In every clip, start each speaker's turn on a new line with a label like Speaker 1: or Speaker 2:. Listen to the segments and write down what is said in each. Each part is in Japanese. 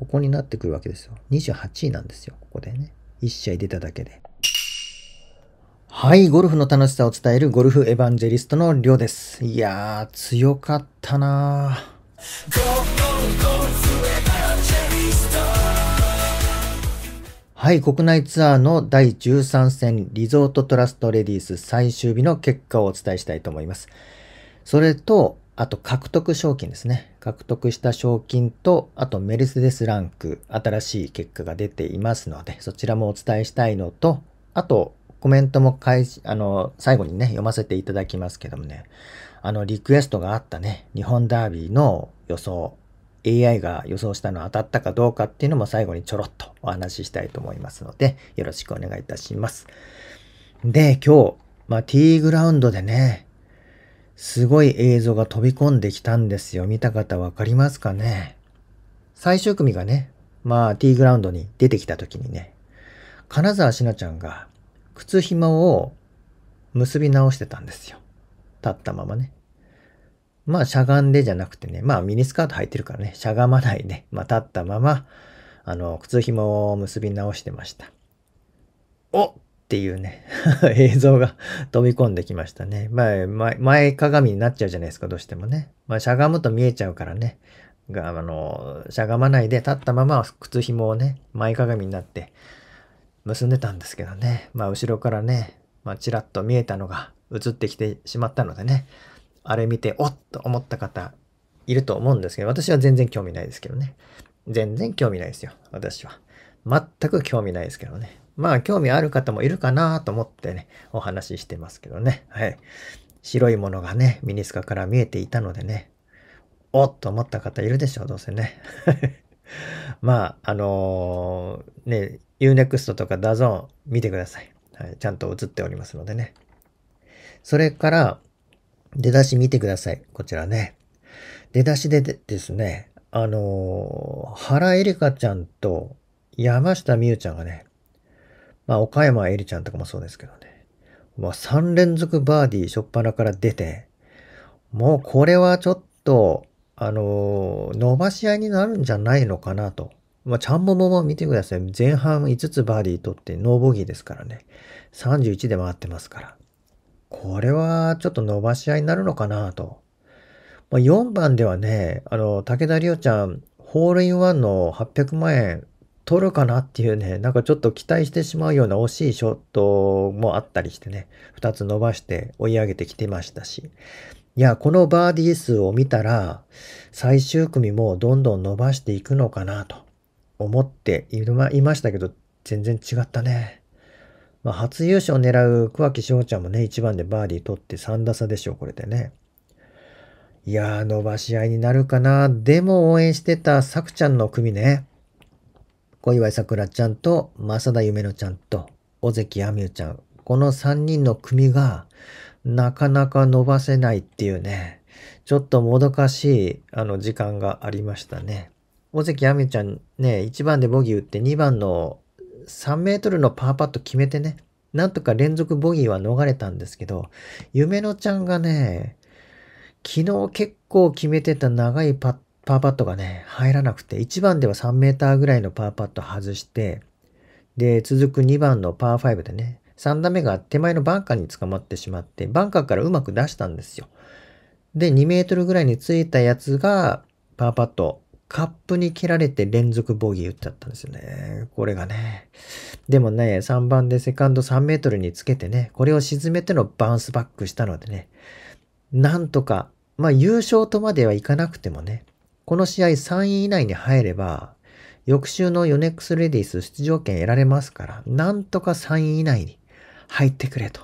Speaker 1: ここになってくるわけですよ。28位なんですよ、ここでね。1試合出ただけで。はい、ゴルフの楽しさを伝えるゴルフエヴァンジェリストのりょうです。いやー、強かったなはい、国内ツアーの第13戦リゾートトラストレディース最終日の結果をお伝えしたいと思います。それと、あと獲得賞金ですね。獲得した賞金と、あとメルセデスランク、新しい結果が出ていますので、そちらもお伝えしたいのと、あと、コメントも返し、あの、最後にね、読ませていただきますけどもね、あの、リクエストがあったね、日本ダービーの予想、AI が予想したの当たったかどうかっていうのも最後にちょろっとお話ししたいと思いますので、よろしくお願いいたします。で、今日、まあ、T グラウンドでね、すごい映像が飛び込んできたんですよ。見た方わかりますかね最終組がね、まあ、ティーグラウンドに出てきた時にね、金沢しなちゃんが靴紐を結び直してたんですよ。立ったままね。まあ、しゃがんでじゃなくてね、まあ、ミニスカート履いてるからね、しゃがまないで、まあ、立ったまま、あの、靴紐を結び直してました。おっていうね 映像が飛び込んできましたね。まあ、前鏡になっちゃうじゃないですか、どうしてもね。まあ、しゃがむと見えちゃうからね。が、あの、しゃがまないで立ったまま靴紐をね、前鏡になって結んでたんですけどね。まあ、後ろからね、まあ、ちらっと見えたのが映ってきてしまったのでね。あれ見て、おっと思った方いると思うんですけど、私は全然興味ないですけどね。全然興味ないですよ、私は。全く興味ないですけどね。まあ興味ある方もいるかなと思ってね、お話ししてますけどね。はい。白いものがね、ミニスカから見えていたのでね、おっと思った方いるでしょう、どうせね。まあ、あのー、ね、Unext とか DAZN 見てください。はい、ちゃんと映っておりますのでね。それから、出だし見てください。こちらね。出だしでですね、あのー、原エリカちゃんと山下美優ちゃんがね、まあ、岡山エリちゃんとかもそうですけどね。まあ、3連続バーディー、しょっぱなから出て、もうこれはちょっと、あのー、伸ばし合いになるんじゃないのかなと。まあ、ちゃんももも見てください。前半5つバーディー取ってノーボギーですからね。31で回ってますから。これはちょっと伸ばし合いになるのかなと。まあ、4番ではね、あの、武田里央ちゃん、ホールインワンの800万円取るかなっていうね、なんかちょっと期待してしまうような惜しいショットもあったりしてね、2つ伸ばして追い上げてきてましたし。いや、このバーディー数を見たら、最終組もどんどん伸ばしていくのかなと思っていましたけど、全然違ったね。まあ、初優勝を狙う桑木翔ちゃんもね、1番でバーディー取って3打差でしょ、これでね。いやー、伸ばし合いになるかな。でも応援してたさくちゃんの組ね。小祝さくらちゃんと、正田夢乃ちゃんと、尾関亜美ちゃん。この3人の組が、なかなか伸ばせないっていうね、ちょっともどかしい、あの、時間がありましたね。尾関亜美ちゃんね、1番でボギー打って2番の3メートルのパーパット決めてね、なんとか連続ボギーは逃れたんですけど、夢乃ちゃんがね、昨日結構決めてた長いパッパーパットがね、入らなくて、1番では3メーターぐらいのパーパット外して、で、続く2番のパー5でね、3打目が手前のバンカーに捕まってしまって、バンカーからうまく出したんですよ。で、2メートルぐらいについたやつが、パーパット、カップに蹴られて連続ボギー打っちゃったんですよね。これがね。でもね、3番でセカンド3メートルにつけてね、これを沈めてのバウンスバックしたのでね、なんとか、まあ優勝とまではいかなくてもね、この試合3位以内に入れば、翌週のヨネックスレディース出場権得られますから、なんとか3位以内に入ってくれと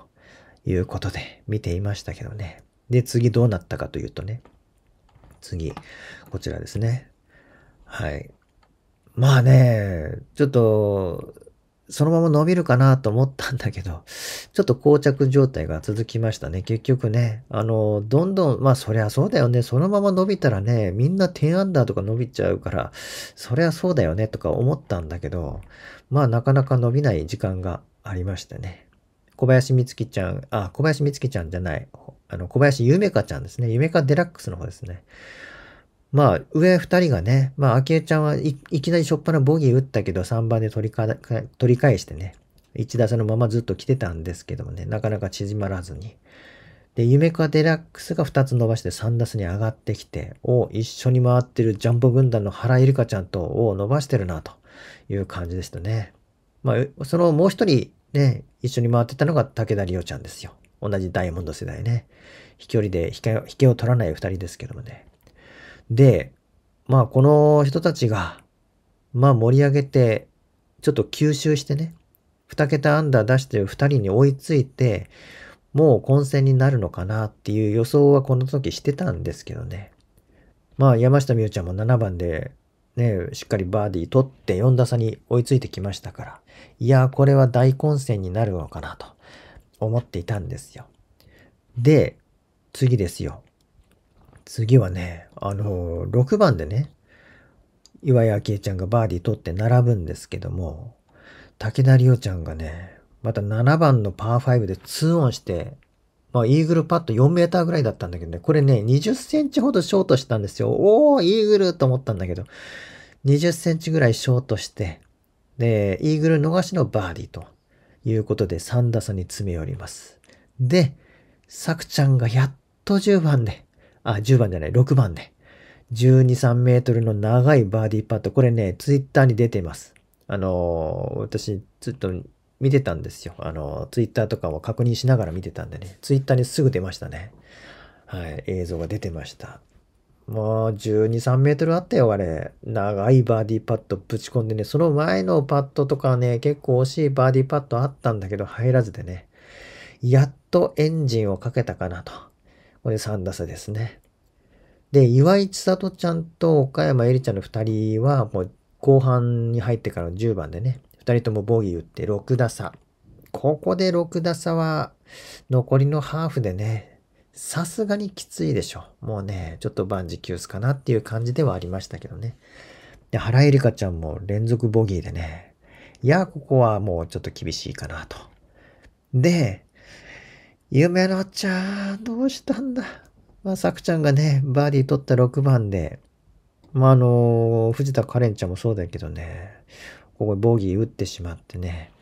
Speaker 1: いうことで見ていましたけどね。で、次どうなったかというとね、次、こちらですね。はい。まあね、ちょっと、そのまま伸びるかなと思ったんだけど、ちょっと膠着状態が続きましたね。結局ね、あの、どんどん、まあそりゃそうだよね。そのまま伸びたらね、みんな10アンダーとか伸びちゃうから、そりゃそうだよねとか思ったんだけど、まあなかなか伸びない時間がありましたね。小林美月ちゃん、あ、小林美月ちゃんじゃない。あの、小林ゆめかちゃんですね。ゆめかデラックスの方ですね。まあ、上2人がね、まあ、昭恵ちゃんはいきなりしょっぱなボギー打ったけど、3番で取りか取り返してね、1打差のままずっと来てたんですけどもね、なかなか縮まらずに。で、夢かデラックスが2つ伸ばして3打数に上がってきて、を一緒に回ってるジャンボ軍団の原ゆりかちゃんとを伸ばしてるなという感じでしたね。まあ、そのもう一人ね、一緒に回ってたのが武田里央ちゃんですよ。同じダイヤモンド世代ね。飛距離で引けを取らない2人ですけどもね。で、まあこの人たちが、まあ盛り上げて、ちょっと吸収してね、2桁アンダー出してる2人に追いついて、もう混戦になるのかなっていう予想はこの時してたんですけどね。まあ山下美宇ちゃんも7番でね、しっかりバーディー取って4打差に追いついてきましたから、いやこれは大混戦になるのかなと思っていたんですよ。で、次ですよ。次はね、あの、6番でね、岩井明恵ちゃんがバーディー取って並ぶんですけども、武田里央ちゃんがね、また7番のパー5で2オンして、まあ、イーグルパット4メーターぐらいだったんだけどね、これね、20センチほどショートしたんですよ。おー、イーグルと思ったんだけど、20センチぐらいショートして、で、イーグル逃しのバーディーということで3打差に詰め寄ります。で、さくちゃんがやっと10番で、あ、10番じゃない、6番ね。12、3メートルの長いバーディーパット。これね、ツイッターに出てます。あのー、私、ずっと見てたんですよ。あのー、ツイッターとかを確認しながら見てたんでね。ツイッターにすぐ出ましたね。はい、映像が出てました。もう12、3メートルあったよ、あれ。長いバーディーパットぶち込んでね、その前のパットとかね、結構惜しいバーディーパットあったんだけど、入らずでね、やっとエンジンをかけたかなと。これ3打差ですね。で、岩井千里ちゃんと岡山恵里ちゃんの2人は、もう後半に入ってからの10番でね、2人ともボギー打って6打差。ここで6打差は、残りのハーフでね、さすがにきついでしょ。もうね、ちょっと万事休すかなっていう感じではありましたけどね。で、原恵梨香ちゃんも連続ボギーでね、いや、ここはもうちょっと厳しいかなと。で、夢のちゃん、どうしたんだ。まあ、さくちゃんがね、バーディー取った6番で、まあ、あのー、藤田カレンちゃんもそうだけどね、ここボギー打ってしまってね、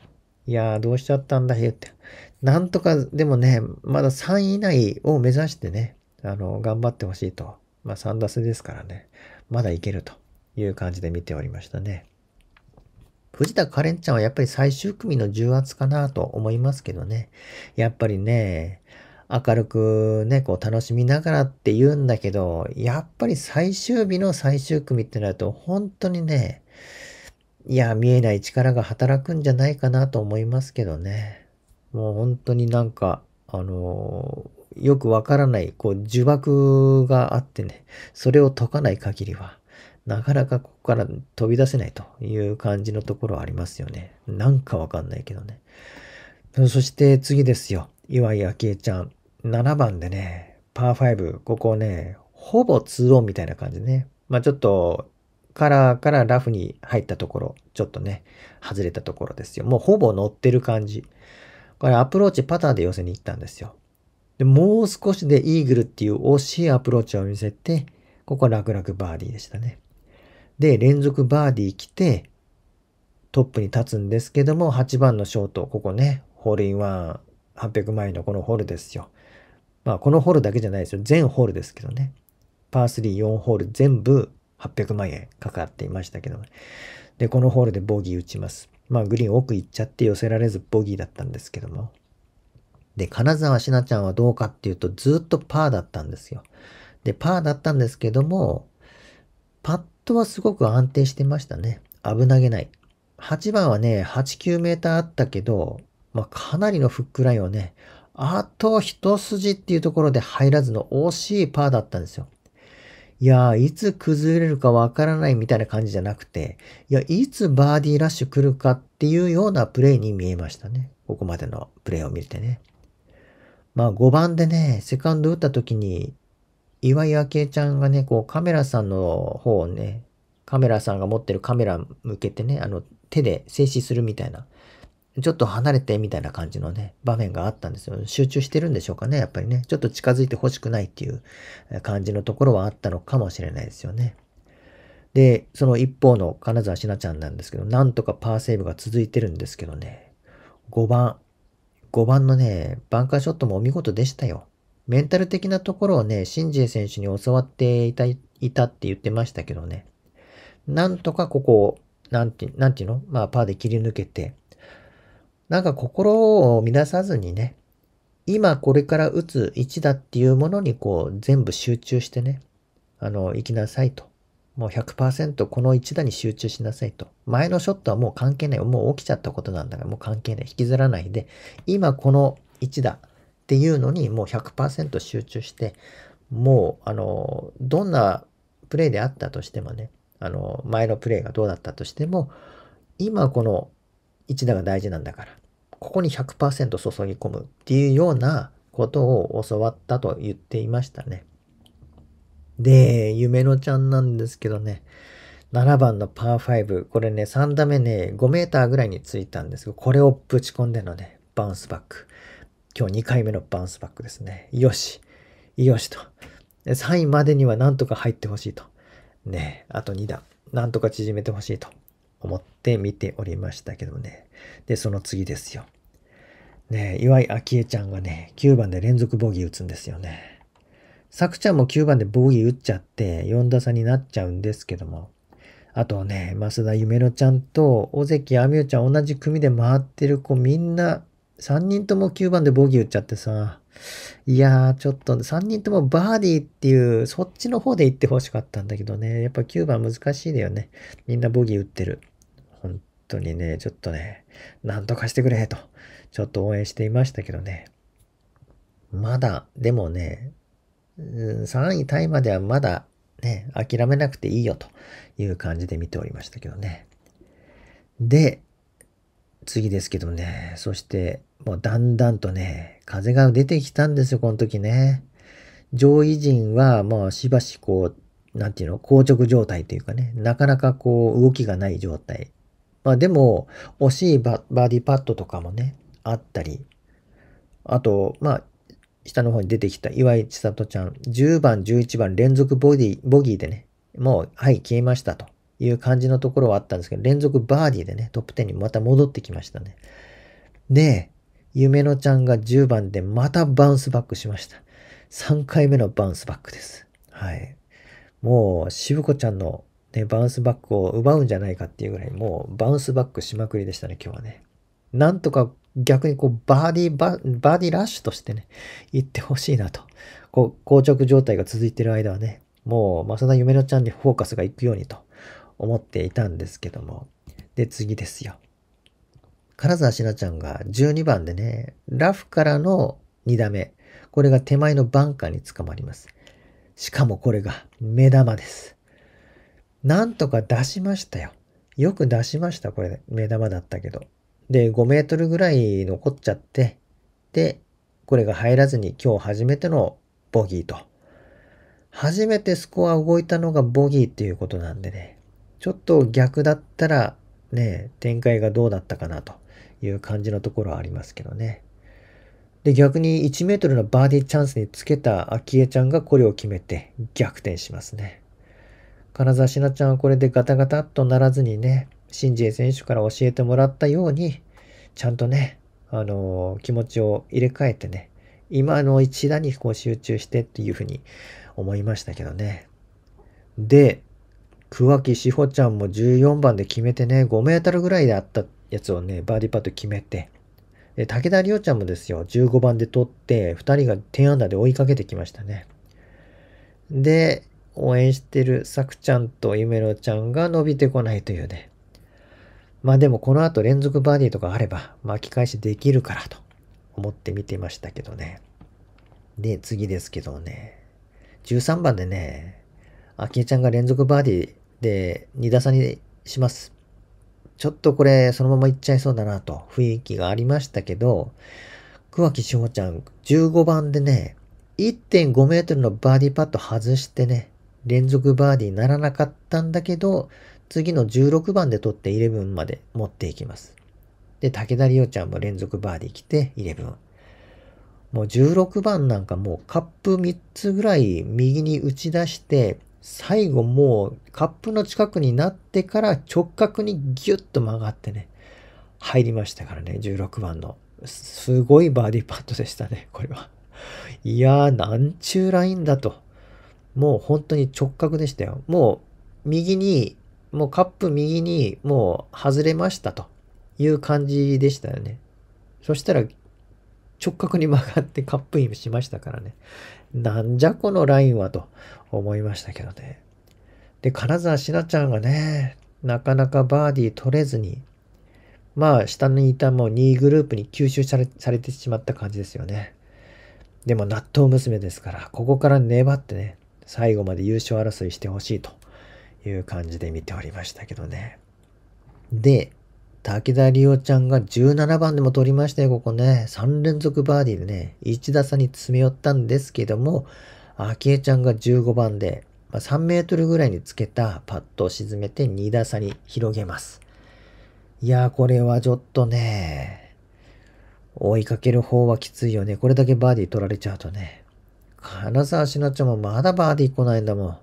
Speaker 1: いやー、どうしちゃったんだ言って。なんとか、でもね、まだ3位以内を目指してね、あのー、頑張ってほしいと。まあ、3打数ですからね、まだいけるという感じで見ておりましたね。藤田カレンちゃんはやっぱり最終組の重圧かなと思いますけどね。やっぱりね、明るくね、こう楽しみながらって言うんだけど、やっぱり最終日の最終組ってなると、本当にね、いや、見えない力が働くんじゃないかなと思いますけどね。もう本当になんか、あのー、よくわからない、こう、呪縛があってね、それを解かない限りは、なかなかここから飛び出せないという感じのところありますよね。なんかわかんないけどね。そして次ですよ。岩井明恵ちゃん。7番でね、パー5。ここね、ほぼ2オンみたいな感じでね。まあちょっと、カラーからラフに入ったところ、ちょっとね、外れたところですよ。もうほぼ乗ってる感じ。これアプローチパターで寄せに行ったんですよ。で、もう少しでイーグルっていう惜しいアプローチを見せて、ここは楽々バーディーでしたね。で、連続バーディー来て、トップに立つんですけども、8番のショート、ここね、ホールインワン、800万円のこのホールですよ。まあ、このホールだけじゃないですよ。全ホールですけどね。パー3、4ホール全部800万円かかっていましたけどね。で、このホールでボギー打ちます。まあ、グリーン奥行っちゃって寄せられずボギーだったんですけども。で、金沢しなちゃんはどうかっていうと、ずっとパーだったんですよ。で、パーだったんですけども、パットはすごく安定してましたね。危なげない。8番はね、8、9メーターあったけど、まあ、かなりのフックラインをね、あと一筋っていうところで入らずの惜しいパーだったんですよ。いやー、いつ崩れるかわからないみたいな感じじゃなくて、いや、いつバーディーラッシュ来るかっていうようなプレイに見えましたね。ここまでのプレイを見てね。まあ5番でね、セカンド打った時に岩井明恵ちゃんがね、こうカメラさんの方をね、カメラさんが持ってるカメラ向けてね、あの手で静止するみたいな、ちょっと離れてみたいな感じのね、場面があったんですよ。集中してるんでしょうかね、やっぱりね。ちょっと近づいてほしくないっていう感じのところはあったのかもしれないですよね。で、その一方の金沢しなちゃんなんですけど、なんとかパーセーブが続いてるんですけどね、5番、5番のね、バンカーショットもお見事でしたよ。メンタル的なところをね、シンジエ選手に教わっていたいたって言ってましたけどね。なんとかここを、なんて、なんていうのまあ、パーで切り抜けて、なんか心を乱さずにね、今これから打つ一だっていうものにこう、全部集中してね、あの、行きなさいと。もう100%この一打に集中しなさいと。前のショットはもう関係ない。もう起きちゃったことなんだからもう関係ない。引きずらないで、今この一打。っていうのにもう100%集中して、もう、あの、どんなプレイであったとしてもね、あの、前のプレイがどうだったとしても、今この一打が大事なんだから、ここに100%注ぎ込むっていうようなことを教わったと言っていましたね。で、夢のちゃんなんですけどね、7番のパー5、これね、3打目ね、5 m ぐらいについたんですけど、これをぶち込んでのね、バウンスバック。今日2回目のバウンスバックですね。よし、よしと。3位までにはなんとか入ってほしいと。ね、あと2段、なんとか縮めてほしいと思って見ておりましたけどね。で、その次ですよ。ね、岩井明恵ちゃんがね、9番で連続ボギー打つんですよね。さくちゃんも9番でボギー打っちゃって、4打差になっちゃうんですけども。あとね、増田夢乃ちゃんと、尾関亜美優ちゃん同じ組で回ってる子みんな3人とも9番でボギー打っちゃってさ、いやー、ちょっと3人ともバーディーっていう、そっちの方で行ってほしかったんだけどね、やっぱ9番難しいだよね。みんなボギー打ってる。本当にね、ちょっとね、なんとかしてくれと、ちょっと応援していましたけどね。まだ、でもね、3位タイまではまだね、諦めなくていいよという感じで見ておりましたけどね。で、次ですけどね、そして、もうだんだんとね、風が出てきたんですよ、この時ね。上位陣は、もうしばしこう、なんていうの、硬直状態というかね、なかなかこう、動きがない状態。まあ、でも、惜しいババディパッドとかもね、あったり、あと、まあ、下の方に出てきた岩井千里ちゃん、10番、11番連続ボディ、ボギーでね、もう、はい、消えましたと。いう感じのところはあったんですけど、連続バーディーでね、トップ10にまた戻ってきましたね。で、夢のちゃんが10番でまたバウンスバックしました。3回目のバウンスバックです。はい。もう、しぶこちゃんのね、バウンスバックを奪うんじゃないかっていうぐらい、もうバウンスバックしまくりでしたね、今日はね。なんとか逆にこう、バーディーバ、バーディーラッシュとしてね、行ってほしいなと。こう、硬直状態が続いてる間はね、もう、まさだ夢乃ちゃんにフォーカスが行くようにと思っていたんですけども。で、次ですよ。金沢しなちゃんが12番でね、ラフからの2打目。これが手前のバンカーにつかまります。しかもこれが目玉です。なんとか出しましたよ。よく出しました、これ。目玉だったけど。で、5メートルぐらい残っちゃって、で、これが入らずに今日初めてのボギーと。初めてスコア動いたのがボギーっていうことなんでね。ちょっと逆だったら、ね、展開がどうだったかなという感じのところはありますけどね。で、逆に1 m のバーディーチャンスにつけた昭恵ちゃんがこれを決めて逆転しますね。金沢しなちゃんはこれでガタガタっとならずにね、新ジ選手から教えてもらったように、ちゃんとね、あのー、気持ちを入れ替えてね、今の一打にこう集中してっていうふうに思いましたけどね。で、桑木志保ちゃんも14番で決めてね、5メートルぐらいであったやつをね、バーディーパット決めて、で武田涼ちゃんもですよ、15番で取って、2人が10アンダーで追いかけてきましたね。で、応援してるさくちゃんとゆめろちゃんが伸びてこないというね。まあでもこの後連続バーディーとかあれば巻き返しできるからと思って見てましたけどね。で、次ですけどね。13番でね、あきえちゃんが連続バーディーで、2打差にします。ちょっとこれ、そのままいっちゃいそうだなと、雰囲気がありましたけど、桑木志保ちゃん、15番でね、1.5メートルのバーディーパット外してね、連続バーディーならなかったんだけど、次の16番で取って11まで持っていきます。で、武田里央ちゃんも連続バーディー来て11。もう16番なんかもうカップ3つぐらい右に打ち出して、最後もうカップの近くになってから直角にギュッと曲がってね、入りましたからね、16番の。すごいバーディーパットでしたね、これは。いやー、なんちゅうラインだと。もう本当に直角でしたよ。もう右に、もうカップ右にもう外れましたという感じでしたよね。そしたら直角に曲がってカップインしましたからね。なんじゃこのラインはと思いましたけどね。で、金沢しなちゃんがね、なかなかバーディー取れずに、まあ、下にいたもう2位グループに吸収されされてしまった感じですよね。でも、納豆娘ですから、ここから粘ってね、最後まで優勝争いしてほしいという感じで見ておりましたけどね。で、滝田理央ちゃんが17番でも取りましたよ、ここね。3連続バーディーでね、1打差に詰め寄ったんですけども、昭恵ちゃんが15番で、まあ、3メートルぐらいにつけたパットを沈めて2打差に広げます。いやー、これはちょっとね、追いかける方はきついよね。これだけバーディー取られちゃうとね。金沢しなちゃんもまだバーディー来ないんだもん。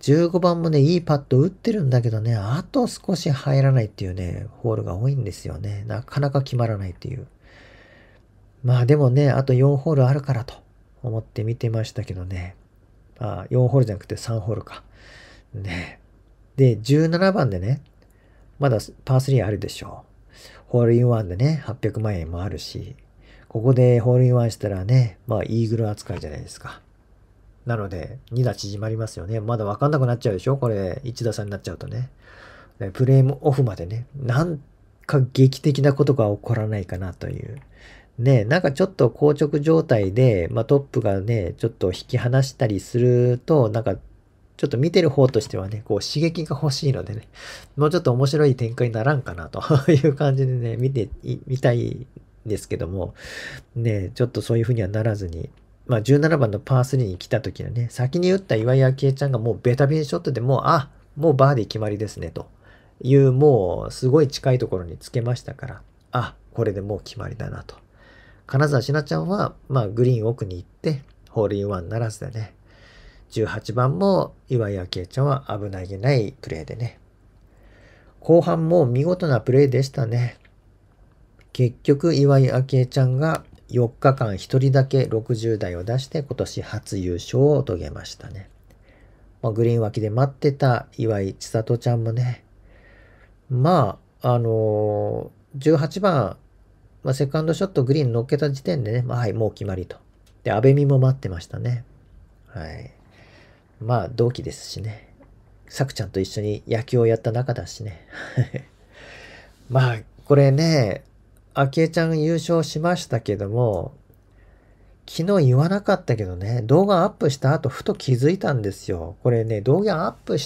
Speaker 1: 15番もね、いいパット打ってるんだけどね、あと少し入らないっていうね、ホールが多いんですよね。なかなか決まらないっていう。まあでもね、あと4ホールあるからと思って見てましたけどね。まあ4ホールじゃなくて3ホールか。ね。で、17番でね、まだパー3あるでしょう。ホールインワンでね、800万円もあるし、ここでホールインワンしたらね、まあイーグル扱いじゃないですか。なので、2打縮まりますよね。まだわかんなくなっちゃうでしょこれ、1打差になっちゃうとね。プレームオフまでね、なんか劇的なことが起こらないかなという。ね、なんかちょっと硬直状態で、まあ、トップがね、ちょっと引き離したりすると、なんかちょっと見てる方としてはね、こう刺激が欲しいのでね、もうちょっと面白い展開にならんかなと いう感じでね、見てみたいんですけども、ね、ちょっとそういうふうにはならずに、まあ、17番のパー3に来た時のね、先に打った岩井明恵ちゃんがもうベタビンショットでもう、あ、もうバーディー決まりですね、という、もうすごい近いところにつけましたから、あ、これでもう決まりだなと。金沢しなちゃんは、まあ、グリーン奥に行って、ホールインワンならずだね、18番も岩井明恵ちゃんは危なげないプレーでね。後半も見事なプレーでしたね。結局、岩井明恵ちゃんが4日間一人だけ60台を出して今年初優勝を遂げましたね。まあ、グリーン脇で待ってた岩井千里ちゃんもね、まあ、あのー、18番、まあ、セカンドショットグリーン乗っけた時点でね、まあ、はい、もう決まりと。で、阿部美も待ってましたね。はい。まあ、同期ですしね。さくちゃんと一緒に野球をやった仲だしね。まあ、これね、昭恵ちゃん優勝しましたけども、昨日言わなかったけどね、動画アップした後ふと気づいたんですよ。これね、動画アップ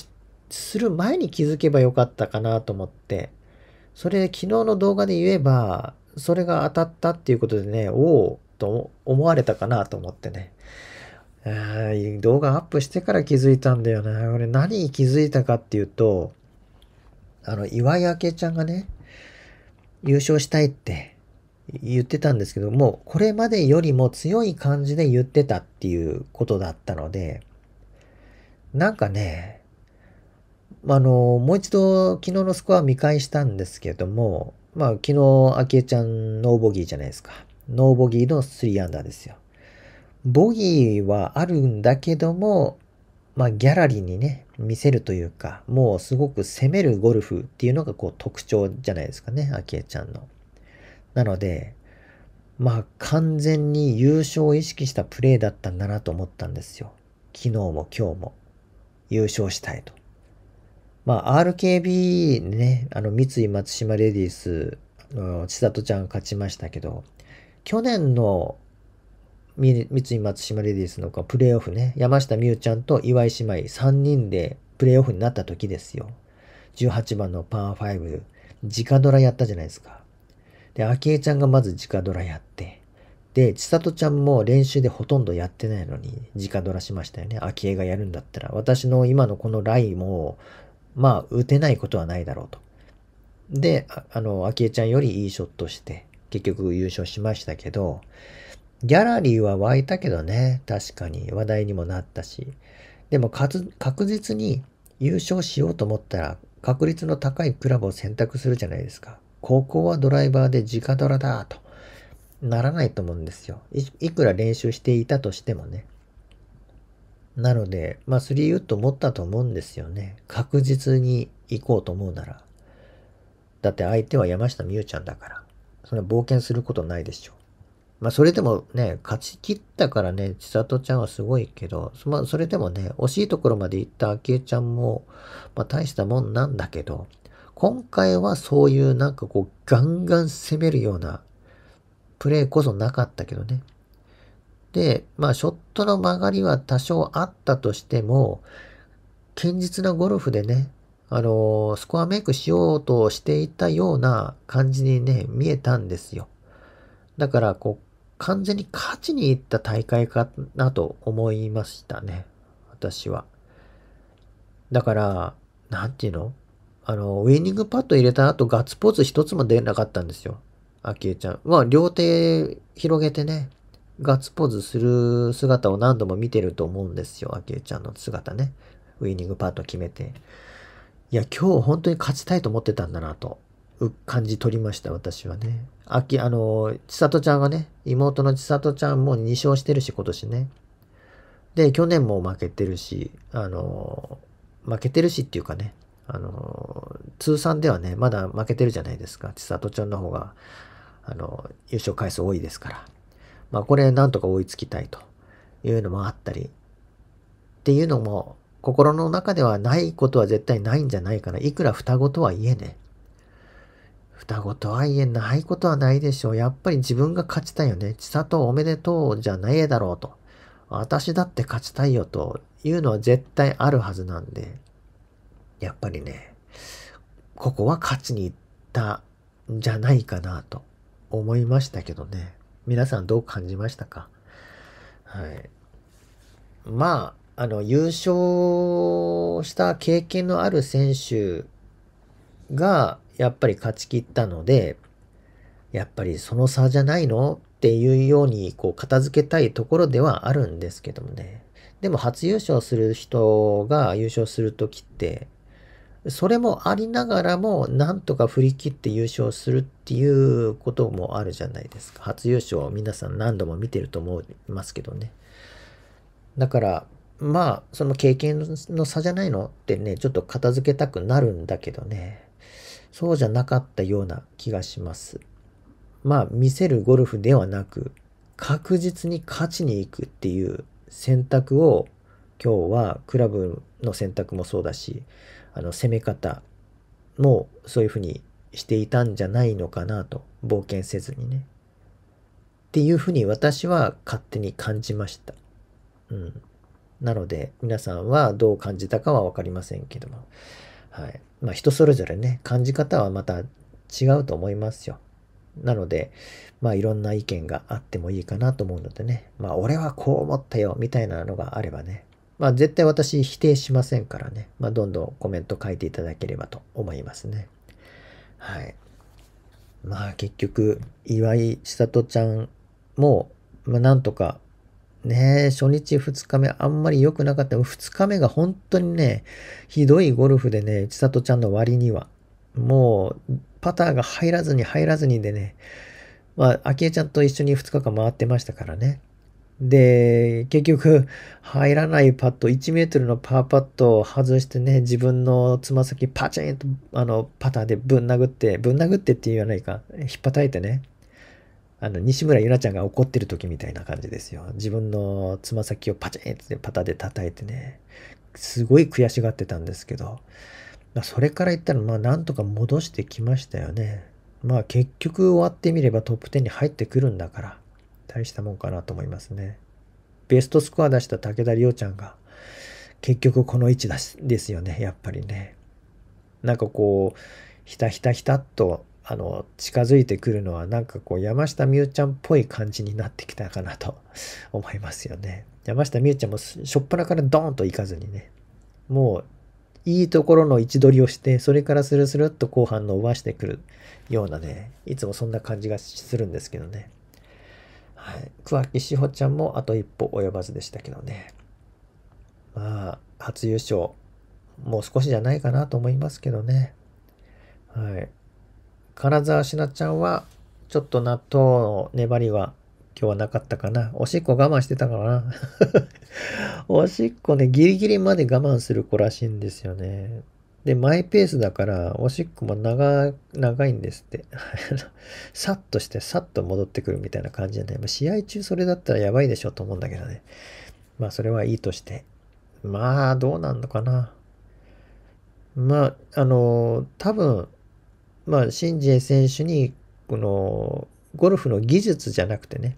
Speaker 1: する前に気づけばよかったかなと思って。それ昨日の動画で言えば、それが当たったっていうことでね、おおと思われたかなと思ってね。動画アップしてから気づいたんだよな。俺何に気づいたかっていうと、あの、岩井明ちゃんがね、優勝したいって言ってたんですけども、これまでよりも強い感じで言ってたっていうことだったので、なんかね、あの、もう一度昨日のスコア見返したんですけども、まあ昨日、アキエちゃんノーボギーじゃないですか。ノーボギーの3アンダーですよ。ボギーはあるんだけども、まあギャラリーにね、見せるというか、もうすごく攻めるゴルフっていうのがこう特徴じゃないですかね、明キちゃんの。なので、まあ完全に優勝を意識したプレーだったんだなと思ったんですよ。昨日も今日も優勝したいと。まあ RKB ね、あの三井松島レディース、千里ちゃん勝ちましたけど、去年の三井松島レディースのプレーオフね、山下美宇ちゃんと岩井姉妹3人でプレーオフになった時ですよ。18番のパー5、直ドラやったじゃないですか。で、昭恵ちゃんがまず直ドラやって、で、千里ちゃんも練習でほとんどやってないのに直ドラしましたよね。昭恵がやるんだったら。私の今のこのラインも、まあ、打てないことはないだろうと。で、あの、昭恵ちゃんよりいいショットして、結局優勝しましたけど、ギャラリーは湧いたけどね、確かに話題にもなったし。でも確実に優勝しようと思ったら確率の高いクラブを選択するじゃないですか。高校はドライバーで直ドラだとならないと思うんですよい。いくら練習していたとしてもね。なので、まあ3ウッド持ったと思うんですよね。確実に行こうと思うなら。だって相手は山下美優ちゃんだから。それは冒険することないでしょう。まあ、それでもね、勝ち切ったからね、千里ちゃんはすごいけど、まあ、それでもね、惜しいところまで行った昭恵ちゃんも、まあ、大したもんなんだけど、今回はそういうなんかこう、ガンガン攻めるようなプレーこそなかったけどね。で、まあ、ショットの曲がりは多少あったとしても、堅実なゴルフでね、あのー、スコアメイクしようとしていたような感じにね、見えたんですよ。だから、こう、完全に勝ちに行った大会かなと思いましたね。私は。だから、なんていうのあの、ウイニングパッド入れた後、ガッツポーズ一つも出なかったんですよ。アキエちゃん。まあ、両手広げてね、ガッツポーズする姿を何度も見てると思うんですよ。アキエちゃんの姿ね。ウイニングパッド決めて。いや、今日本当に勝ちたいと思ってたんだなと感じ取りました、私はね。秋、あの、千里ちゃんがね、妹の千里ちゃんも2勝してるし、今年ね。で、去年も負けてるし、あの、負けてるしっていうかね、あの、通算ではね、まだ負けてるじゃないですか。千里ちゃんの方が、あの、優勝回数多いですから。まあ、これなんとか追いつきたいというのもあったり、っていうのも、心の中ではないことは絶対ないんじゃないかな。いくら双子とはいえね。双子とはいえないことはないでしょう。やっぱり自分が勝ちたいよね。千里おめでとうじゃないだろうと。私だって勝ちたいよというのは絶対あるはずなんで、やっぱりね、ここは勝ちに行ったんじゃないかなと思いましたけどね。皆さんどう感じましたかはい。まあ、あの、優勝した経験のある選手が、やっぱり勝ち切ったので、やっぱりその差じゃないのっていうように、こう、片付けたいところではあるんですけどもね。でも、初優勝する人が優勝するときって、それもありながらも、なんとか振り切って優勝するっていうこともあるじゃないですか。初優勝を皆さん何度も見てると思いますけどね。だから、まあ、その経験の差じゃないのってね、ちょっと片付けたくなるんだけどね。そうじゃなかったような気がします。まあ、見せるゴルフではなく、確実に勝ちに行くっていう選択を、今日はクラブの選択もそうだし、あの、攻め方もそういうふうにしていたんじゃないのかなと、冒険せずにね。っていうふうに私は勝手に感じました。うん。なので、皆さんはどう感じたかはわかりませんけども。はい。まあ人それぞれね、感じ方はまた違うと思いますよ。なので、まあいろんな意見があってもいいかなと思うのでね、まあ俺はこう思ったよみたいなのがあればね、まあ絶対私否定しませんからね、まあどんどんコメント書いていただければと思いますね。はい。まあ結局、岩井千里ちゃんも、まあなんとかねえ、初日2日目あんまり良くなかった。2日目が本当にね、ひどいゴルフでね、千里ちゃんの割には。もう、パターが入らずに入らずにでね、まあ、昭恵ちゃんと一緒に2日間回ってましたからね。で、結局、入らないパット、1メートルのパーパットを外してね、自分のつま先パチンと、あの、パターでぶん殴って、ぶん殴ってって言わないか、引っ叩いてね、あの、西村ゆなちゃんが怒ってる時みたいな感じですよ。自分のつま先をパチンってパタで叩いてね、すごい悔しがってたんですけど、まあ、それから言ったら、まあ、なんとか戻してきましたよね。まあ、結局終わってみればトップ10に入ってくるんだから、大したもんかなと思いますね。ベストスコア出した武田涼ちゃんが、結局この位置だしですよね、やっぱりね。なんかこう、ひたひたひたっとあの、近づいてくるのはなんかこう山下美夢ちゃんっぽい感じになってきたかなと 思いますよね。山下美夢ちゃんもしょっぱなからドーンと行かずにね、もういいところの位置取りをして、それからスルスルっと後半伸ばしてくるようなね、いつもそんな感じがするんですけどね。はい。桑木志保ちゃんもあと一歩及ばずでしたけどね。まあ、初優勝、もう少しじゃないかなと思いますけどね。はい。金沢しなちゃんは、ちょっと納豆の粘りは今日はなかったかな。おしっこ我慢してたからな。おしっこね、ギリギリまで我慢する子らしいんですよね。で、マイペースだから、おしっこも長、長いんですって。さっとして、さっと戻ってくるみたいな感じで、ね、試合中それだったらやばいでしょと思うんだけどね。まあ、それはいいとして。まあ、どうなんのかな。まあ、あの、多分、まあ、シン・ジエ選手に、この、ゴルフの技術じゃなくてね、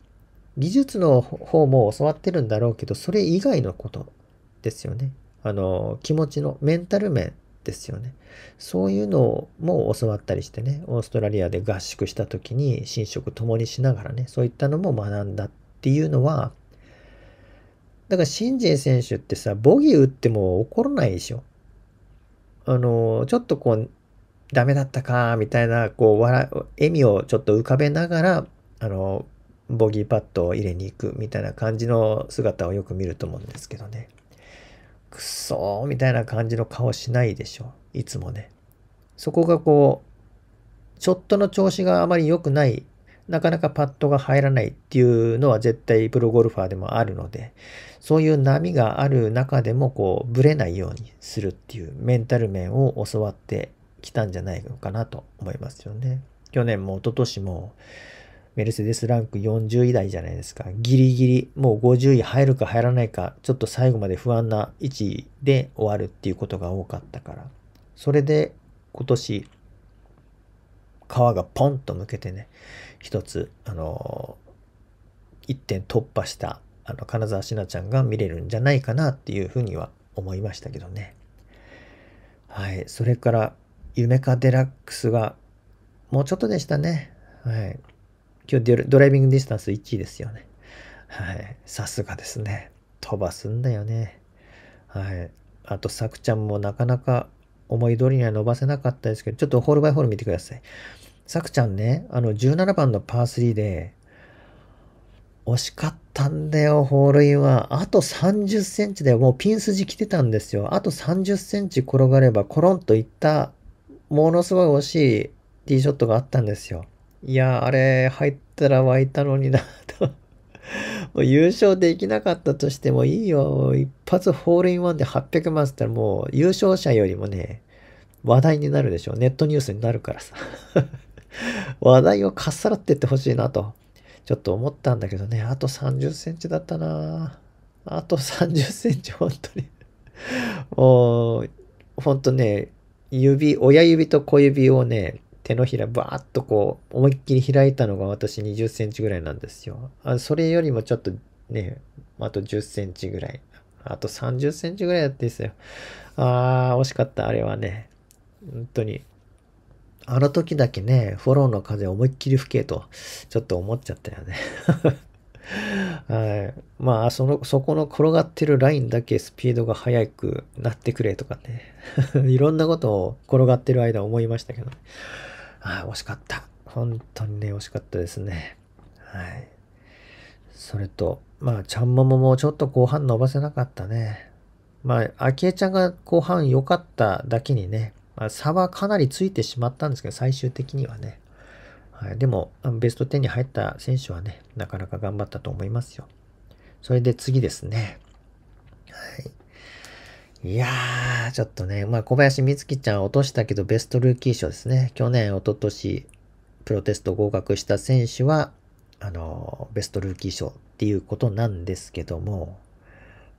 Speaker 1: 技術の方も教わってるんだろうけど、それ以外のことですよね。あの、気持ちの、メンタル面ですよね。そういうのも教わったりしてね、オーストラリアで合宿した時に、寝食共にしながらね、そういったのも学んだっていうのは、だから、シン・ジエ選手ってさ、ボギー打っても怒らないでしょ。あの、ちょっとこう、ダメだったか、みたいな、こう、笑、笑みをちょっと浮かべながら、あの、ボギーパットを入れに行くみたいな感じの姿をよく見ると思うんですけどね。くそーみたいな感じの顔しないでしょ。いつもね。そこがこう、ちょっとの調子があまり良くない、なかなかパットが入らないっていうのは絶対プロゴルファーでもあるので、そういう波がある中でもこう、ぶれないようにするっていうメンタル面を教わって来たんじゃないのかなと思いますよね。去年も一昨年もメルセデスランク40位台じゃないですか。ギリギリ、もう50位入るか入らないか、ちょっと最後まで不安な位置で終わるっていうことが多かったから。それで今年、皮がポンと向けてね、一つ、あの、一点突破した、あの、金沢しなちゃんが見れるんじゃないかなっていうふうには思いましたけどね。はい。それから、夢かデラックスが、もうちょっとでしたね。はい。今日ドライビングディスタンス1位ですよね。はい。さすがですね。飛ばすんだよね。はい。あと、さくちゃんもなかなか思い通りには伸ばせなかったですけど、ちょっとホールバイホール見てください。さくちゃんね、あの、17番のパー3で、惜しかったんだよ、ホールインは。あと30センチでもうピン筋来てたんですよ。あと30センチ転がればコロンといったものすごい惜しいティーショットがあったんですよ。いやあれ入ったら湧いたのになと。もう優勝できなかったとしてもいいよ。一発ホールインワンで800万って言ったらもう優勝者よりもね、話題になるでしょ。ネットニュースになるからさ 話題をかっさらってってほしいなと、ちょっと思ったんだけどね。あと30センチだったなあと30センチ、本当にもう、本当ね、指、親指と小指をね、手のひらバーッとこう、思いっきり開いたのが私20センチぐらいなんですよ。あそれよりもちょっとね、あと10センチぐらい。あと30センチぐらいだったんですよ。あー、惜しかった、あれはね。本当に。あの時だけね、フォローの風思いっきり吹けと、ちょっと思っちゃったよね。はい。まあ、その、そこの転がってるラインだけスピードが速くなってくれとかね。いろんなことを転がってる間思いましたけど、ね、あ惜しかった。本当にね、惜しかったですね。はい。それと、まあ、ちゃんもももちょっと後半伸ばせなかったね。まあ、明きちゃんが後半良かっただけにね、まあ、差はかなりついてしまったんですけど、最終的にはね。はい、でも、ベスト10に入った選手はね、なかなか頑張ったと思いますよ。それで次ですね。はい。いやー、ちょっとね、まあ、小林美月ちゃん落としたけど、ベストルーキー賞ですね。去年、一昨年プロテスト合格した選手は、あの、ベストルーキー賞っていうことなんですけども、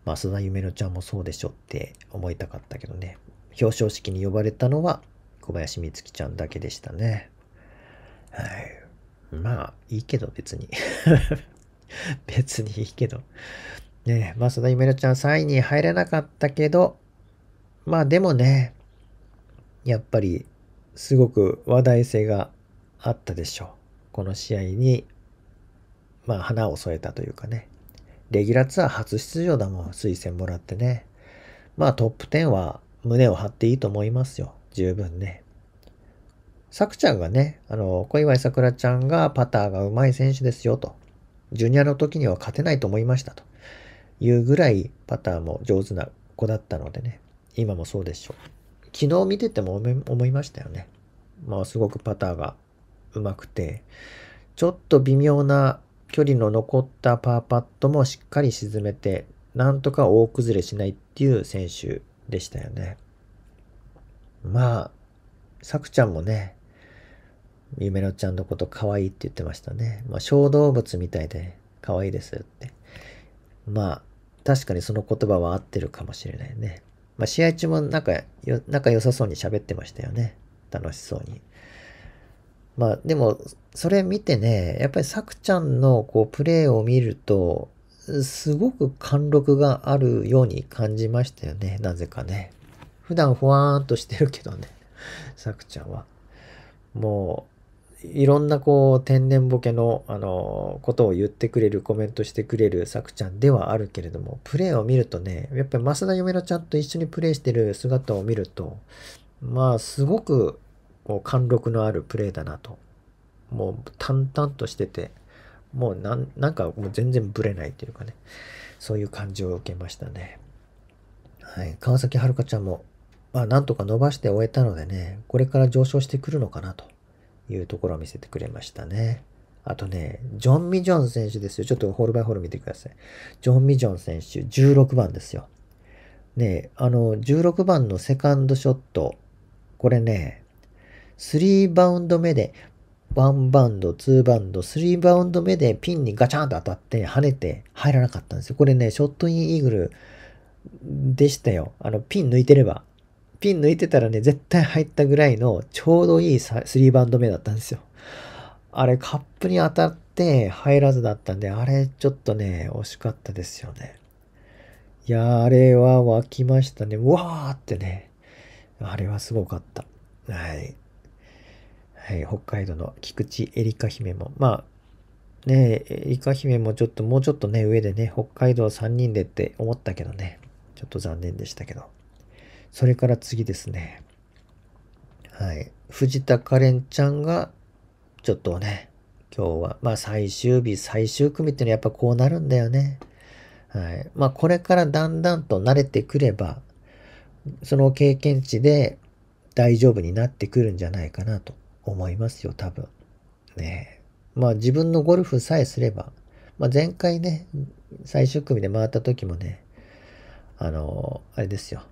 Speaker 1: まあ、須田夢乃ちゃんもそうでしょって思いたかったけどね。表彰式に呼ばれたのは、小林美月ちゃんだけでしたね。はい。まあ、いいけど、別に。別にいいけど。ねえ、マサダゆめろちゃん3位に入れなかったけど、まあでもね、やっぱりすごく話題性があったでしょう。この試合に、まあ花を添えたというかね。レギュラーツアー初出場だもん、推薦もらってね。まあトップ10は胸を張っていいと思いますよ。十分ね。さくちゃんがね、あの、小岩井さくらちゃんがパターが上手い選手ですよと。ジュニアの時には勝てないと思いましたと。いうぐらいパターも上手な子だったのでね、今もそうでしょう。昨日見てても思いましたよね。まあすごくパターが上手くて、ちょっと微妙な距離の残ったパーパットもしっかり沈めて、なんとか大崩れしないっていう選手でしたよね。まあ、さくちゃんもね、ゆめのちゃんのこと可愛いって言ってましたね。まあ、小動物みたいで可愛いですって。まあ、確かにその言葉は合ってるかもしれないね。まあ、試合中もなんか、仲良さそうに喋ってましたよね。楽しそうに。まあ、でも、それ見てね、やっぱりさくちゃんのこうプレーを見ると、すごく貫禄があるように感じましたよね。なぜかね。普段ふわーんとしてるけどね。さくちゃんは。もう、いろんなこう天然ボケのあのことを言ってくれるコメントしてくれるさくちゃんではあるけれどもプレーを見るとねやっぱり増田嫁のちゃんと一緒にプレーしてる姿を見るとまあすごくこう貫禄のあるプレーだなともう淡々としててもうなんなんかもう全然ブレないというかねそういう感じを受けましたね。はい、川崎遥ちゃんも、まあ、なんとか伸ばして終えたのでねこれから上昇してくるのかなというところを見せてくれましたね。あとね、ジョン・ミジョン選手ですよ。ちょっとホールバイホール見てください。ジョン・ミジョン選手、16番ですよ。ね、あの、16番のセカンドショット、これね、3バウンド目で、1バウンド、2バウンド、3バウンド目でピンにガチャンと当たって跳ねて入らなかったんですよ。これね、ショットインイーグルでしたよ。あの、ピン抜いてれば。ピン抜いてたらね、絶対入ったぐらいのちょうどいい3バンド目だったんですよ。あれ、カップに当たって入らずだったんで、あれ、ちょっとね、惜しかったですよね。いやあれは湧きましたね。うわーってね。あれはすごかった。はい。はい、北海道の菊池エリカ姫も。まあ、ねえ、エリカ姫もちょっと、もうちょっとね、上でね、北海道3人でって思ったけどね。ちょっと残念でしたけど。それから次ですね。はい。藤田カレンちゃんが、ちょっとね、今日は、まあ最終日、最終組ってのはやっぱこうなるんだよね。はい。まあこれからだんだんと慣れてくれば、その経験値で大丈夫になってくるんじゃないかなと思いますよ、多分。ねまあ自分のゴルフさえすれば、まあ前回ね、最終組で回った時もね、あの、あれですよ。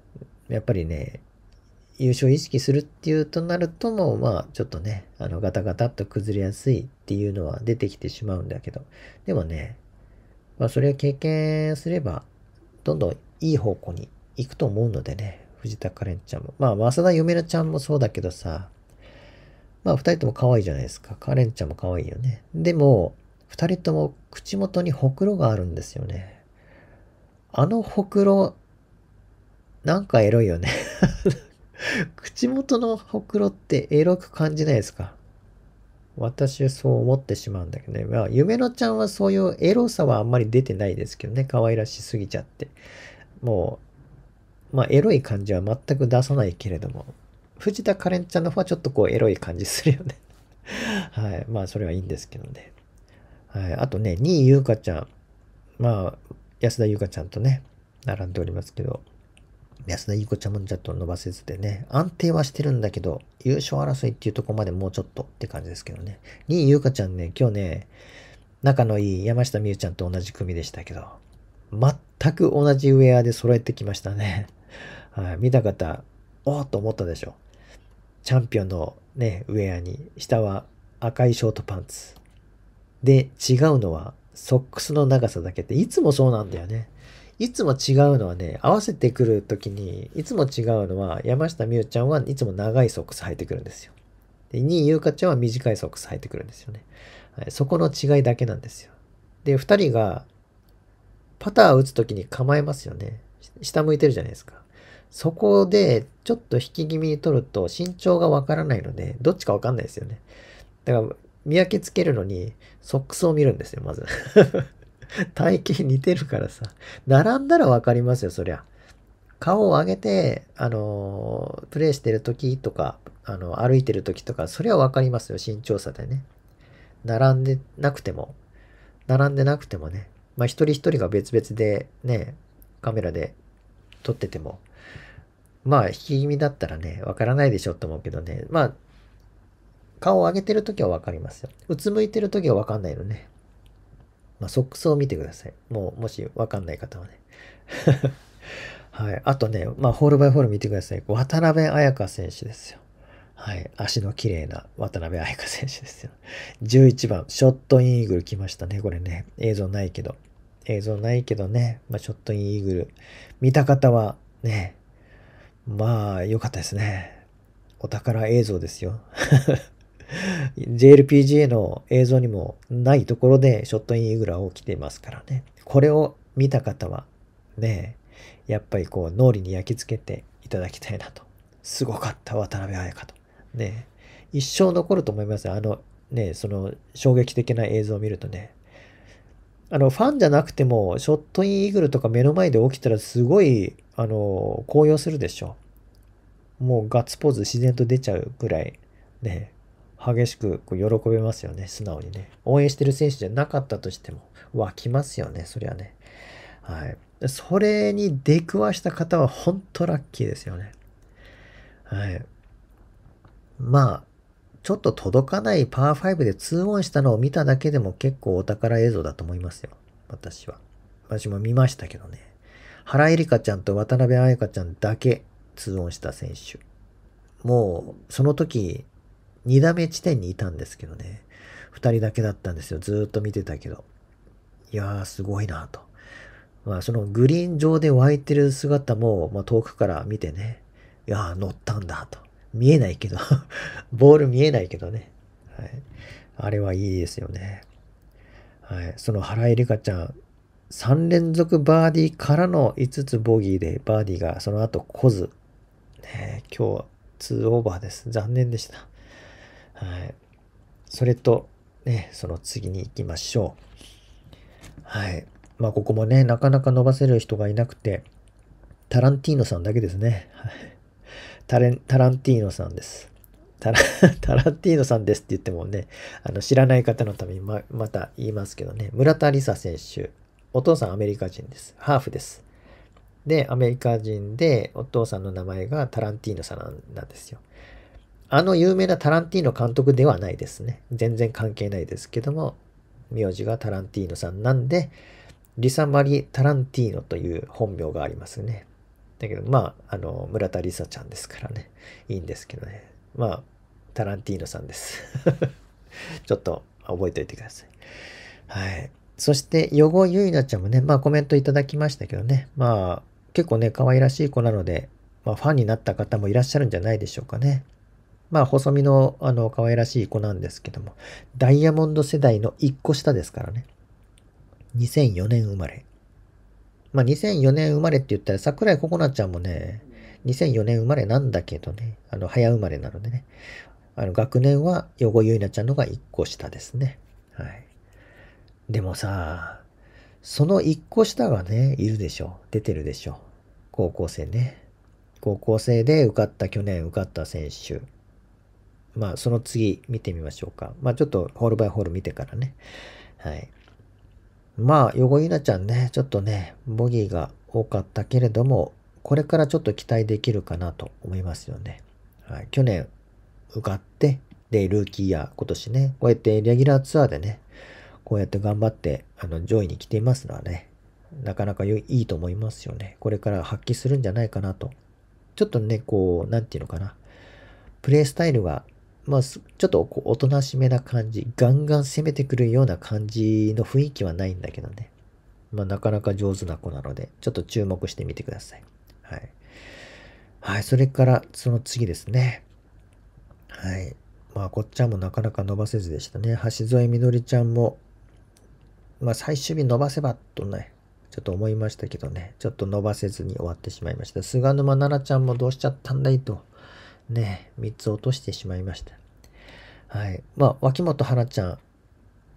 Speaker 1: やっぱりね、優勝意識するっていうとなるともうまあちょっとねあのガタガタっと崩れやすいっていうのは出てきてしまうんだけどでもね、まあ、それを経験すればどんどんいい方向に行くと思うのでね藤田カレンちゃんもまあ増田嫁菜ちゃんもそうだけどさまあ2人とも可愛いじゃないですかカレンちゃんも可愛いよねでも2人とも口元にほくろがあるんですよねあのほくろなんかエロいよね 口元のほくろってエロく感じないですか私はそう思ってしまうんだけどね。まあ、夢のちゃんはそういうエロさはあんまり出てないですけどね。可愛らしすぎちゃって。もう、まあ、エロい感じは全く出さないけれども、藤田カレンちゃんの方はちょっとこうエロい感じするよね はい。まあ、それはいいんですけどね。はい。あとね、2位優香ちゃん。まあ、安田優香ちゃんとね、並んでおりますけど、安田い子ちゃんもちょっと伸ばせずでね、安定はしてるんだけど、優勝争いっていうとこまでもうちょっとって感じですけどね。2位優香ちゃんね、今日ね、仲のいい山下美優ちゃんと同じ組でしたけど、全く同じウェアで揃えてきましたね。はい、見た方、おおっと思ったでしょ。チャンピオンのね、ウェアに、下は赤いショートパンツ。で、違うのはソックスの長さだけって、いつもそうなんだよね。いつも違うのはね、合わせてくるときに、いつも違うのは、山下美優ちゃんはいつも長いソックス履いてくるんですよ。で、2位優香ちゃんは短いソックス履いてくるんですよね。はい、そこの違いだけなんですよ。で、2人が、パター打つときに構えますよね。下向いてるじゃないですか。そこで、ちょっと引き気味に取ると、身長がわからないので、どっちかわかんないですよね。だから、見分けつけるのに、ソックスを見るんですよ、まず 体型似てるからさ。並んだらわかりますよ、そりゃ。顔を上げて、あの、プレイしてる時とか、あの、歩いてる時とか、それはわかりますよ、身長差でね。並んでなくても、並んでなくてもね。まあ、一人一人が別々でね、カメラで撮ってても、まあ、引き気味だったらね、わからないでしょって思うけどね。まあ、顔を上げてる時はわかりますよ。うつむいてる時はわかんないのね。まあ、ソックスを見てください。もう、もしわかんない方はね。はい。あとね、まあ、ホールバイホール見てください。渡辺彩香選手ですよ。はい。足の綺麗な渡辺彩香選手ですよ。11番、ショットインイーグル来ましたね。これね。映像ないけど。映像ないけどね。まあ、ショットインイーグル。見た方はね、まあ、良かったですね。お宝映像ですよ。JLPGA の映像にもないところでショットインイグラを着ていますからね。これを見た方はね、やっぱりこう脳裏に焼き付けていただきたいなと。すごかった渡辺彩香と。ね、一生残ると思いますあのね、その衝撃的な映像を見るとね。あの、ファンじゃなくても、ショットインイーグルとか目の前で起きたらすごい、あの、高揚するでしょ。もうガッツポーズ自然と出ちゃうぐらい、ね、激しくこう喜べますよね、素直にね。応援してる選手じゃなかったとしても、湧きますよね、そりゃね。はい。それに出くわした方は本当ラッキーですよね。はい。まあ、ちょっと届かないパー5で2オンしたのを見ただけでも結構お宝映像だと思いますよ。私は。私も見ましたけどね。原恵梨香ちゃんと渡辺彩香ちゃんだけ2オンした選手。もう、その時、2打目地点にいたんですけどね。2人だけだったんですよ。ずっと見てたけど。いやー、すごいなと。まあ、そのグリーン上で湧いてる姿も、まあ、遠くから見てね。いやー、乗ったんだと。見えないけど ボール見えないけどね。はい。あれはいいですよね。はい。その原井梨香ちゃん、3連続バーディーからの5つボギーで、バーディーがその後来ず。ね、今日は2オーバーです。残念でした。はい。それと、ね、その次に行きましょう。はい。まあ、ここもね、なかなか伸ばせる人がいなくて、タランティーノさんだけですね。はい。タレンタランティーノさんです。タラ タランティーノさんですって言ってもね、あの知らない方のためにままた言いますけどね、村田梨沙選手、お父さんアメリカ人です。ハーフです。で、アメリカ人で、お父さんの名前がタランティーノさんなんですよ。あの有名なタランティーノ監督ではないですね。全然関係ないですけども、名字がタランティーノさんなんで、リサ・マリ・タランティーノという本名がありますね。だけど、まあ、あの、村田リサちゃんですからね。いいんですけどね。まあ、タランティーノさんです。ちょっと覚えておいてください。はい。そして、ヨゴユイナちゃんもね、まあコメントいただきましたけどね。まあ、結構ね、可愛らしい子なので、まあファンになった方もいらっしゃるんじゃないでしょうかね。まあ、細身の、あの、可愛らしい子なんですけども、ダイヤモンド世代の1個下ですからね。2004年生まれ。まあ、2004年生まれって言ったら、桜井ココナちゃんもね、2004年生まれなんだけどね、あの、早生まれなのでね、あの、学年は横ゆいなちゃんのが1個下ですね。はい。でもさ、その1個下がね、いるでしょ。出てるでしょ。高校生ね。高校生で受かった去年受かった選手。まあ、その次見てみましょうか。まあ、ちょっとホールバイホール見てからね。はい。まあ、横稲ちゃんね、ちょっとね、ボギーが多かったけれども、これからちょっと期待できるかなと思いますよね。はい。去年受かって、で、ルーキーや今年ね、こうやってレギュラーツアーでね、こうやって頑張って、あの、上位に来ていますのはね、なかなかいいと思いますよね。これから発揮するんじゃないかなと。ちょっとね、こう、なんていうのかな。プレイスタイルがまあ、ちょっとおとなしめな感じ、ガンガン攻めてくるような感じの雰囲気はないんだけどね。まあ、なかなか上手な子なので、ちょっと注目してみてください。はい。はい、それからその次ですね。はい。まあ、こっちゃんもなかなか伸ばせずでしたね。橋添みどりちゃんも、まあ、最終日伸ばせばとね、ちょっと思いましたけどね、ちょっと伸ばせずに終わってしまいました。菅沼奈々ちゃんもどうしちゃったんだいと。ね、3つ落としてしまいました。はい。まあ、脇本花ちゃん、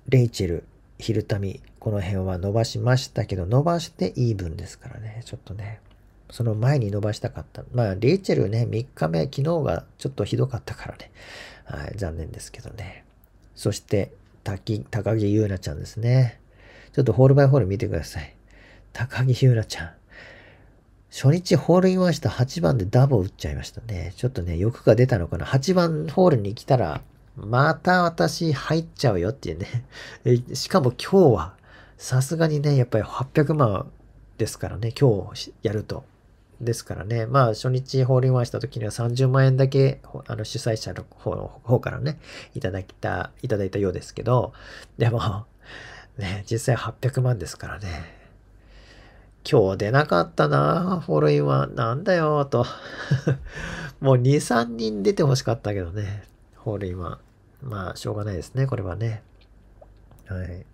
Speaker 1: レイチェル、ヒルタミ、この辺は伸ばしましたけど、伸ばしてイーブンですからね、ちょっとね、その前に伸ばしたかった。まあ、レイチェルね、3日目、昨日がちょっとひどかったからね、はい、残念ですけどね。そして、高木優奈ちゃんですね。ちょっとホールバイホール見てください。高木優奈ちゃん。初日ホールインワンした8番でダボ打っちゃいましたね。ちょっとね、欲が出たのかな。8番ホールに来たら、また私入っちゃうよっていうね。しかも今日は、さすがにね、やっぱり800万ですからね、今日やると。ですからね、まあ初日ホールインワンした時には30万円だけあの主催者の方の方からね、いただきた、いただいたようですけど、でも、ね、実際800万ですからね。今日出なかったなフォロインは。なんだよと もう2、3人出てほしかったけどね。ホールインワン。まあ、しょうがないですね、これはね。はい。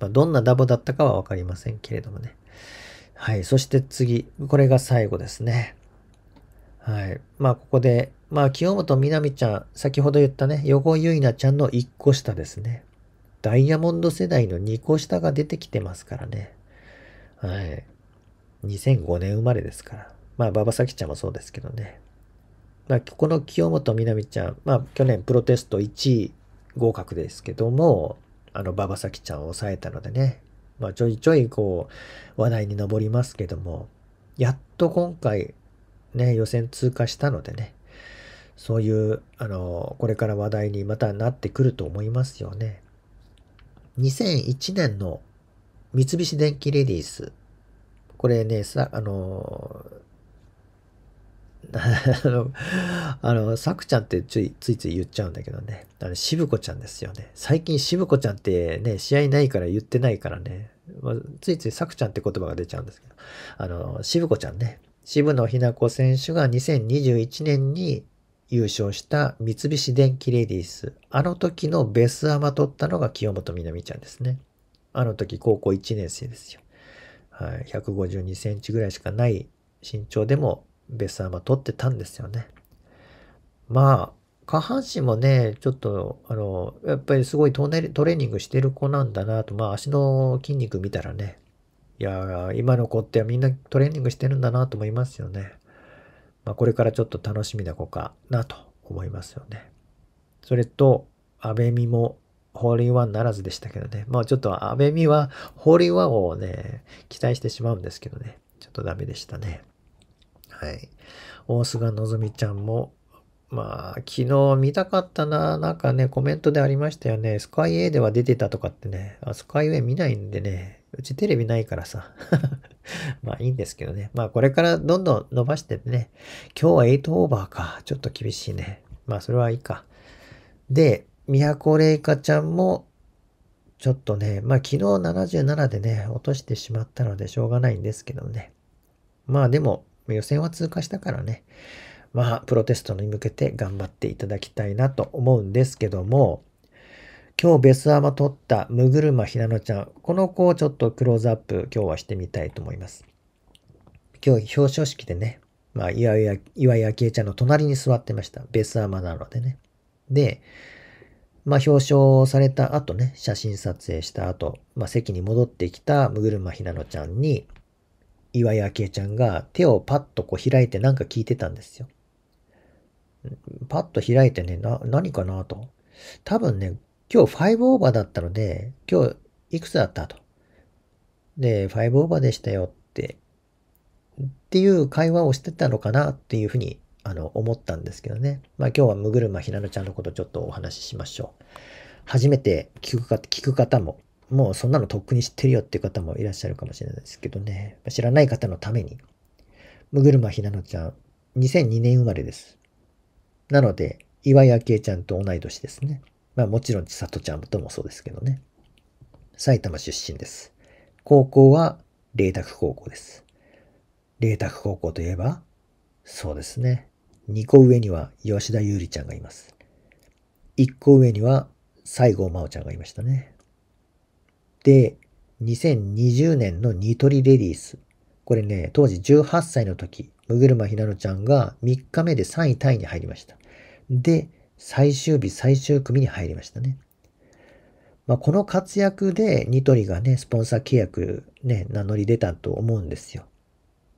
Speaker 1: まあ、どんなダボだったかはわかりませんけれどもね。はい。そして次。これが最後ですね。はい。まあ、ここで、まあ、清本みなみちゃん、先ほど言ったね、横井ゆいなちゃんの1個下ですね。ダイヤモンド世代の2個下が出てきてますからね。はい。2005年生まれですから。まあ、馬場咲ちゃんもそうですけどね。まあ、この清本みなみちゃん、まあ、去年プロテスト1位合格ですけども、あの、馬場咲ちゃんを抑えたのでね、まあ、ちょいちょいこう、話題に上りますけども、やっと今回、ね、予選通過したのでね、そういう、あの、これから話題にまたなってくると思いますよね。2001年の三菱電機レディースこれね、さ、あのー、あの、さくちゃんってついついつい言っちゃうんだけどね。あの、しぶこちゃんですよね。最近しぶこちゃんってね、試合ないから言ってないからね。まあ、ついついさくちゃんって言葉が出ちゃうんですけど。あの、しぶこちゃんね。渋野日向子選手が2021年に優勝した三菱電機レディース。あの時のベスアマ取ったのが清本みなみちゃんですね。あの時高校1年生ですよ。はい、152センチぐらいしかない身長でもベスアーマー取ってたんですよね。まあ、下半身もね、ちょっと、あの、やっぱりすごいトレーニングしてる子なんだなと、まあ足の筋肉見たらね、いや今の子ってみんなトレーニングしてるんだなと思いますよね。まあ、これからちょっと楽しみな子かなと思いますよね。それと、アベ美もホールインワンならずでしたけどね。まあちょっと、安部美はホールインワンをね、期待してしまうんですけどね。ちょっとダメでしたね。はい。大菅のぞみちゃんも、まあ、昨日見たかったな。なんかね、コメントでありましたよね。スカイ A では出てたとかってね。あスカイウェイ見ないんでね。うちテレビないからさ。まあいいんですけどね。まあこれからどんどん伸ばしててね。今日は8オーバーか。ちょっと厳しいね。まあそれはいいか。で、宮古玲香ちゃんも、ちょっとね、まあ昨日77でね、落としてしまったのでしょうがないんですけどね。まあでも、予選は通過したからね、まあプロテストに向けて頑張っていただきたいなと思うんですけども、今日ベスアマ取ったムグルマひなのちゃん、この子をちょっとクローズアップ今日はしてみたいと思います。今日表彰式でね、まあ岩井明恵ちゃんの隣に座ってました。ベスアマなのでね。で、まあ、表彰された後ね、写真撮影した後、まあ、席に戻ってきたむぐるまひなのちゃんに、岩井明恵ちゃんが手をパッとこう開いてなんか聞いてたんですよ。パッと開いてね、な、何かなと。多分ね、今日5オーバーだったので、今日いくつだったと。で、5オーバーでしたよって、っていう会話をしてたのかなっていうふうにあの、思ったんですけどね。まあ今日はむぐるまひなのちゃんのことちょっとお話ししましょう。初めて聞くか、聞く方も、もうそんなのとっくに知ってるよっていう方もいらっしゃるかもしれないですけどね。知らない方のために。むぐるまひなのちゃん、2002年生まれです。なので、岩井明恵ちゃんと同い年ですね。まあもちろん千里ちゃんともそうですけどね。埼玉出身です。高校は麗澤高校です。麗澤高校といえば、そうですね。2個上には吉田優里ちゃんがいます。1個上には西郷真央ちゃんがいましたね。で、2020年のニトリレディース。これね、当時18歳の時、ムグルマひなのちゃんが3日目で3位タイに入りました。で、最終日最終組に入りましたね。まあ、この活躍でニトリがね、スポンサー契約ね、名乗り出たと思うんですよ。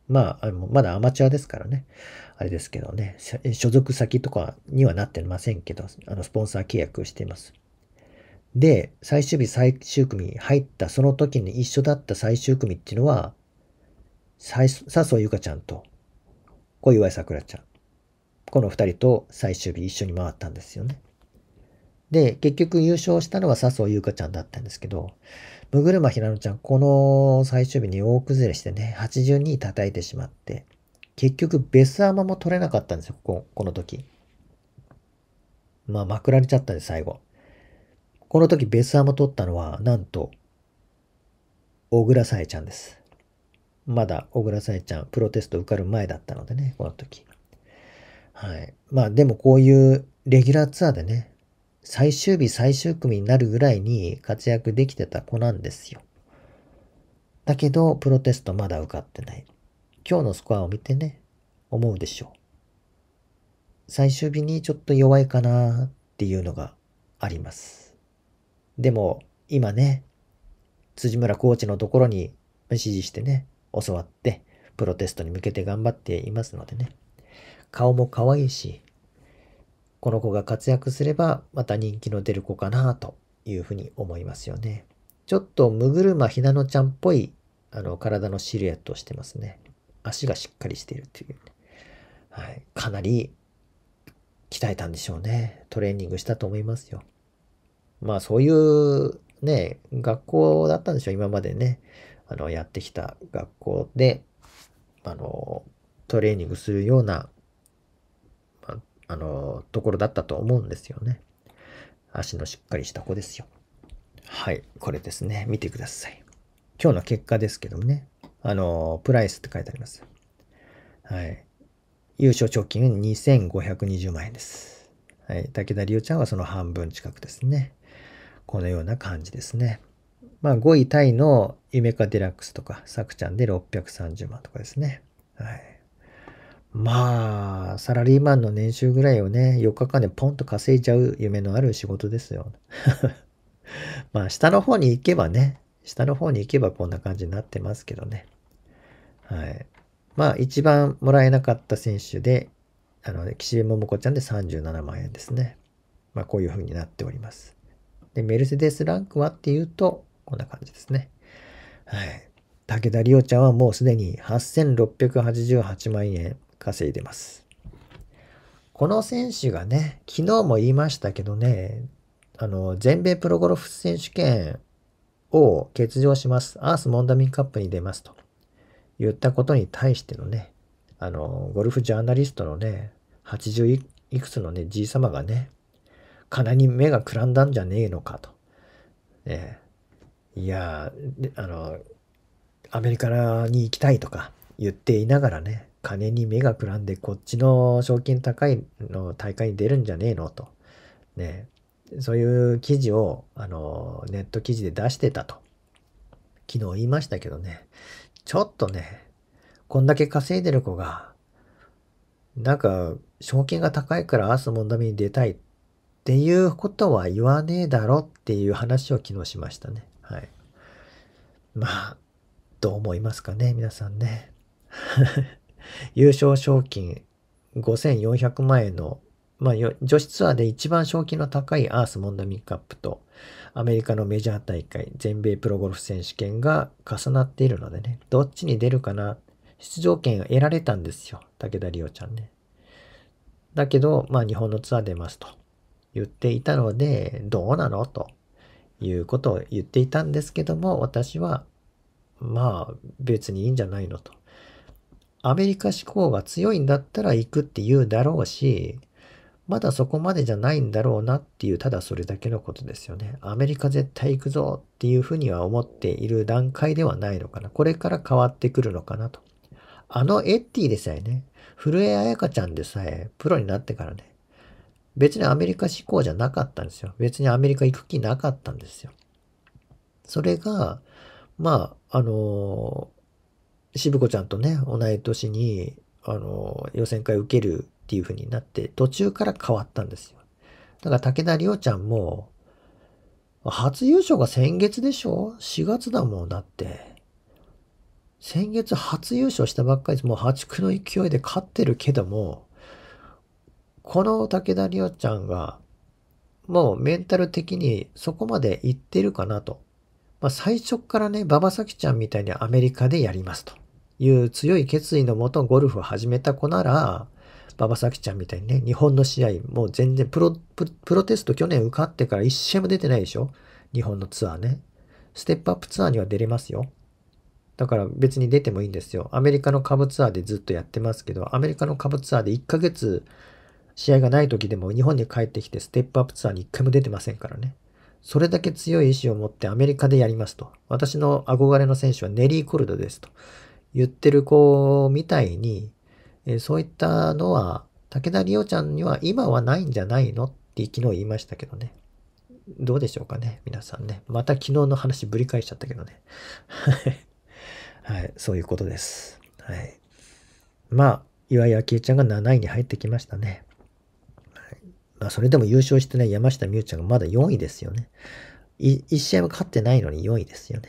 Speaker 1: まあ、あのまだアマチュアですからね。あれですけどね、所属先とかにはなってませんけど、あの、スポンサー契約しています。で、最終日、最終組入った、その時に一緒だった最終組っていうのは、笹生ゆかちゃんと小岩さくらちゃん。この二人と最終日一緒に回ったんですよね。で、結局優勝したのは笹生優香ちゃんだったんですけど、る車ひなのちゃん、この最終日に大崩れしてね、82位叩いてしまって、結局ベスアマも取れなかったんですよ、ここの時。まあ、まくられちゃったんです、最後。この時ベスアマ取ったのは、なんと、小倉さえちゃんです。まだ小倉さえちゃん、プロテスト受かる前だったのでね、この時。はい。まあ、でもこういうレギュラーツアーでね、最終日最終組になるぐらいに活躍できてた子なんですよ。だけど、プロテストまだ受かってない。今日のスコアを見てね、思うでしょう。最終日にちょっと弱いかなっていうのがあります。でも、今ね、辻村コーチのところに指示してね、教わって、プロテストに向けて頑張っていますのでね。顔も可愛いし、この子が活躍すれば、また人気の出る子かなというふうに思いますよね。ちょっと、ムグルマひなのちゃんっぽい、あの、体のシルエットをしてますね。足がしっかりしているっていう、はい、かなり鍛えたんでしょうね。トレーニングしたと思いますよ。まあそういうね、学校だったんでしょう、今までね。あの、やってきた学校で、あの、トレーニングするような、まあ、あの、ところだったと思うんですよね。足のしっかりした子ですよ。はい、これですね。見てください。今日の結果ですけどもね。あの、プライスって書いてあります。はい。優勝賞金2520万円です。はい。武田理央ちゃんはその半分近くですね。このような感じですね。まあ、5位タイの夢かデラックスとか、さくちゃんで630万とかですね。はい。まあ、サラリーマンの年収ぐらいをね、4日間でポンと稼いじゃう夢のある仕事ですよ。まあ、下の方に行けばね、下の方に行けばこんな感じになってますけどね。はい。まあ、一番もらえなかった選手で、あの、岸辺桃子ちゃんで37万円ですね。まあ、こういう風になっております。で、メルセデスランクはっていうと、こんな感じですね。はい。武田里央ちゃんはもうすでに8688万円稼いでます。この選手がね、昨日も言いましたけどね、あの、全米プロゴルフ選手権を欠場します。アース・モンダミンカップに出ますと言ったことに対してのね、あの、ゴルフジャーナリストのね、80いくつのね、じい様がね、金に目がくらんだんじゃねえのかと。ね、いやあの、アメリカに行きたいとか言っていながらね、金に目がくらんでこっちの賞金高いの大会に出るんじゃねえのと。ね、そういう記事を、あの、ネット記事で出してたと。昨日言いましたけどね、ちょっとね、こんだけ稼いでる子が、なんか、賞金が高いからアースモンダミに出たいっていうことは言わねえだろっていう話を昨日しましたね。はい。まあ、どう思いますかね、皆さんね。優勝賞金5400万円のまあ、女子ツアーで一番賞金の高いアース・モンダミックアップと、アメリカのメジャー大会、全米プロゴルフ選手権が重なっているのでね、どっちに出るかな、出場権を得られたんですよ、武田里央ちゃんね。だけど、まあ、日本のツアー出ますと言っていたので、どうなのということを言っていたんですけども、私は、まあ、別にいいんじゃないのと。アメリカ志向が強いんだったら行くって言うだろうし、まだそこまでじゃないんだろうなっていう、ただそれだけのことですよね。アメリカ絶対行くぞっていうふうには思っている段階ではないのかな。これから変わってくるのかなと。あのエッティでさえね、古江彩香ちゃんでさえプロになってからね、別にアメリカ志向じゃなかったんですよ。別にアメリカ行く気なかったんですよ。それが、まあ、あのー、渋子ちゃんとね、同い年に、あのー、予選会受けるっていう風になって、途中から変わったんですよ。だから武田りょちゃんも、初優勝が先月でしょ ?4 月だもん、だって。先月初優勝したばっかりでもう破竹の勢いで勝ってるけども、この武田りょちゃんが、もうメンタル的にそこまでいってるかなと。まあ、最初からね、馬場咲ちゃんみたいにアメリカでやりますという強い決意のもとゴルフを始めた子なら、馬場咲ちゃんみたいにね、日本の試合、もう全然プロ、プロテスト去年受かってから1試合も出てないでしょ日本のツアーね。ステップアップツアーには出れますよ。だから別に出てもいいんですよ。アメリカの株ツアーでずっとやってますけど、アメリカの株ツアーで1ヶ月試合がない時でも日本に帰ってきてステップアップツアーに1回も出てませんからね。それだけ強い意志を持ってアメリカでやりますと。私の憧れの選手はネリー・コルドですと。言ってる子みたいに、えそういったのは、武田理央ちゃんには今はないんじゃないのって昨日言いましたけどね。どうでしょうかね、皆さんね。また昨日の話ぶり返しちゃったけどね。はい、そういうことです。はい。まあ、岩井明恵ちゃんが7位に入ってきましたね。まあ、それでも優勝してな、ね、い山下美宇ちゃんがまだ4位ですよね。1試合も勝ってないのに4位ですよね。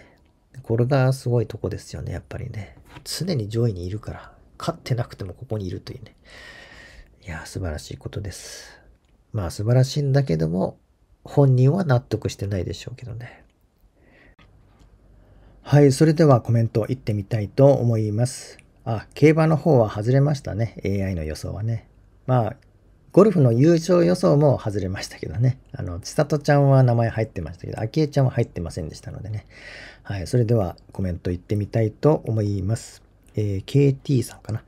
Speaker 1: これがすごいとこですよね、やっぱりね。常に上位にいるから、勝ってなくてもここにいるというね。いや、素晴らしいことです。まあ素晴らしいんだけども、本人は納得してないでしょうけどね。はい、それではコメントいってみたいと思います。あ、競馬の方は外れましたね。AI の予想はね。まあ、ゴルフの優勝予想も外れましたけどね。あの、千里ちゃんは名前入ってましたけど、明恵ちゃんは入ってませんでしたのでね。はい、それではコメントいってみたいと思います。えー、KT さんかな。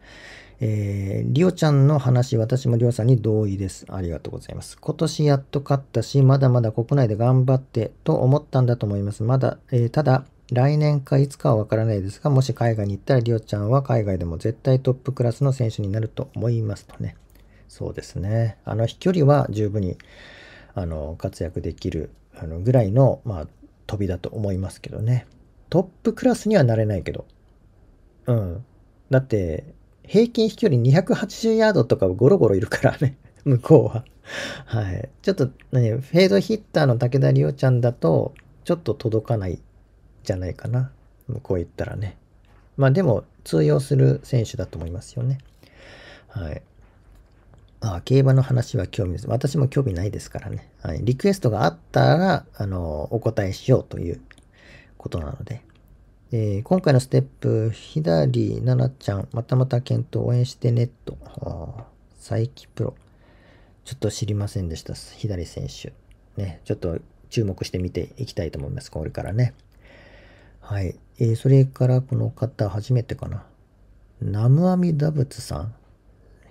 Speaker 1: えー、リオちゃんの話、私もリオさんに同意です。ありがとうございます。今年やっと勝ったし、まだまだ国内で頑張ってと思ったんだと思います。まだ、えー、ただ、来年かいつかはわからないですが、もし海外に行ったら、リオちゃんは海外でも絶対トップクラスの選手になると思いますとね。そうですね。あの、飛距離は十分に、あの、活躍できる、あの、ぐらいの、まあ、飛びだと思いますけどね。トップクラスにはなれないけど、うん。だって、平均飛距離280ヤードとかゴロゴロいるからね、向こうは。はい。ちょっと、何、フェードヒッターの武田梨央ちゃんだと、ちょっと届かないじゃないかな。向こう行ったらね。まあでも、通用する選手だと思いますよね。はい。ああ、競馬の話は興味です。私も興味ないですからね。はい。リクエストがあったら、あの、お答えしようということなので。えー、今回のステップ、左ななちゃん、またまた検討応援してねと、佐伯プロ。ちょっと知りませんでした、左選手。ね、ちょっと注目して見ていきたいと思います、これからね。はい。えー、それからこの方、初めてかな。ナムアミダブツさん。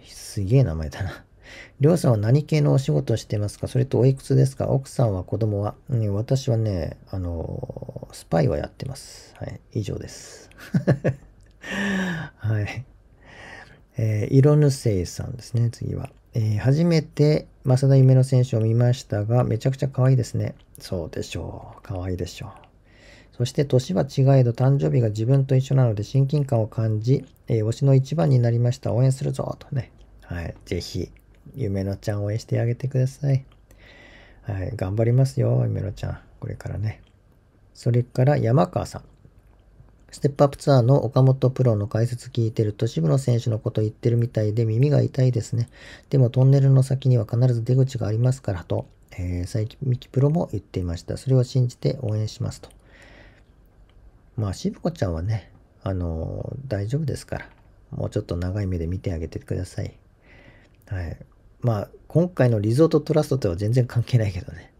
Speaker 1: すげえ名前だな。りょうさんは何系のお仕事してますかそれとおいくつですか奥さんは子供は、うん、私はね、あの、スパイはやってます。はい、以上です。はい。えー、色ぬせいさんですね、次は。えー、初めて増田夢の選手を見ましたが、めちゃくちゃ可愛いですね。そうでしょう。可愛いでしょう。そして年は違えど誕生日が自分と一緒なので親近感を感じ、えー、推しの一番になりました。応援するぞとね。はい。ぜひ、夢のちゃん応援してあげてください。はい、頑張りますよ、夢のちゃん。これからね。それから山川さん。ステップアップツアーの岡本プロの解説聞いてると渋野選手のこと言ってるみたいで耳が痛いですね。でもトンネルの先には必ず出口がありますからと、えー、佐伯美希プロも言っていました。それを信じて応援しますと。まあ渋子ちゃんはね、あのー、大丈夫ですから、もうちょっと長い目で見てあげてください。はい。まあ、今回のリゾートトラストとは全然関係ないけどね。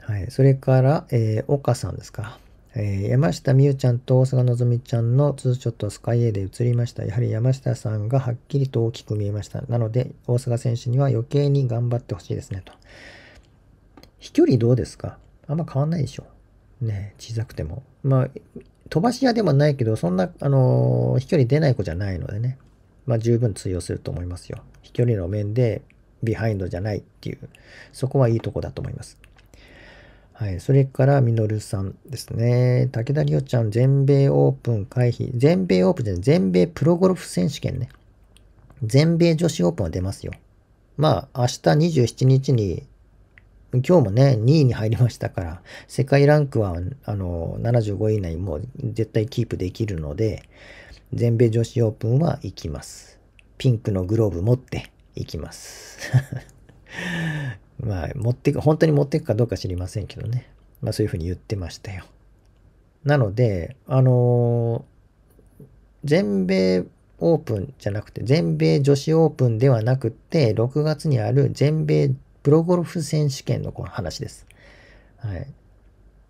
Speaker 1: はい。それから、えー、岡さんですか。えー、山下美優ちゃんと大阪のぞみちゃんのツーショットスカイエイで映りました。やはり山下さんがはっきりと大きく見えました。なので、大阪選手には余計に頑張ってほしいですね、と。飛距離どうですかあんま変わんないでしょ。ね、小さくても。まあ、飛ばし屋でもないけど、そんな、あのー、飛距離出ない子じゃないのでね。まあ、十分通用すると思いますよ。飛距離の面でビハインドじゃないっていう、そこはいいとこだと思います。はい。それから、みのるさんですね。武田里央ちゃん、全米オープン回避。全米オープンじゃない、全米プロゴルフ選手権ね。全米女子オープンは出ますよ。まあ、明日27日に、今日もね、2位に入りましたから、世界ランクは、あの、75位以内、もう絶対キープできるので、全米女子オープンは行きます。ピンクのグローブ持って、いきます。まあ、持ってく、本当に持っていくかどうか知りませんけどね。まあ、そういうふうに言ってましたよ。なので、あのー、全米オープンじゃなくて、全米女子オープンではなくて、6月にある全米プロゴルフ選手権のこの話です。はい。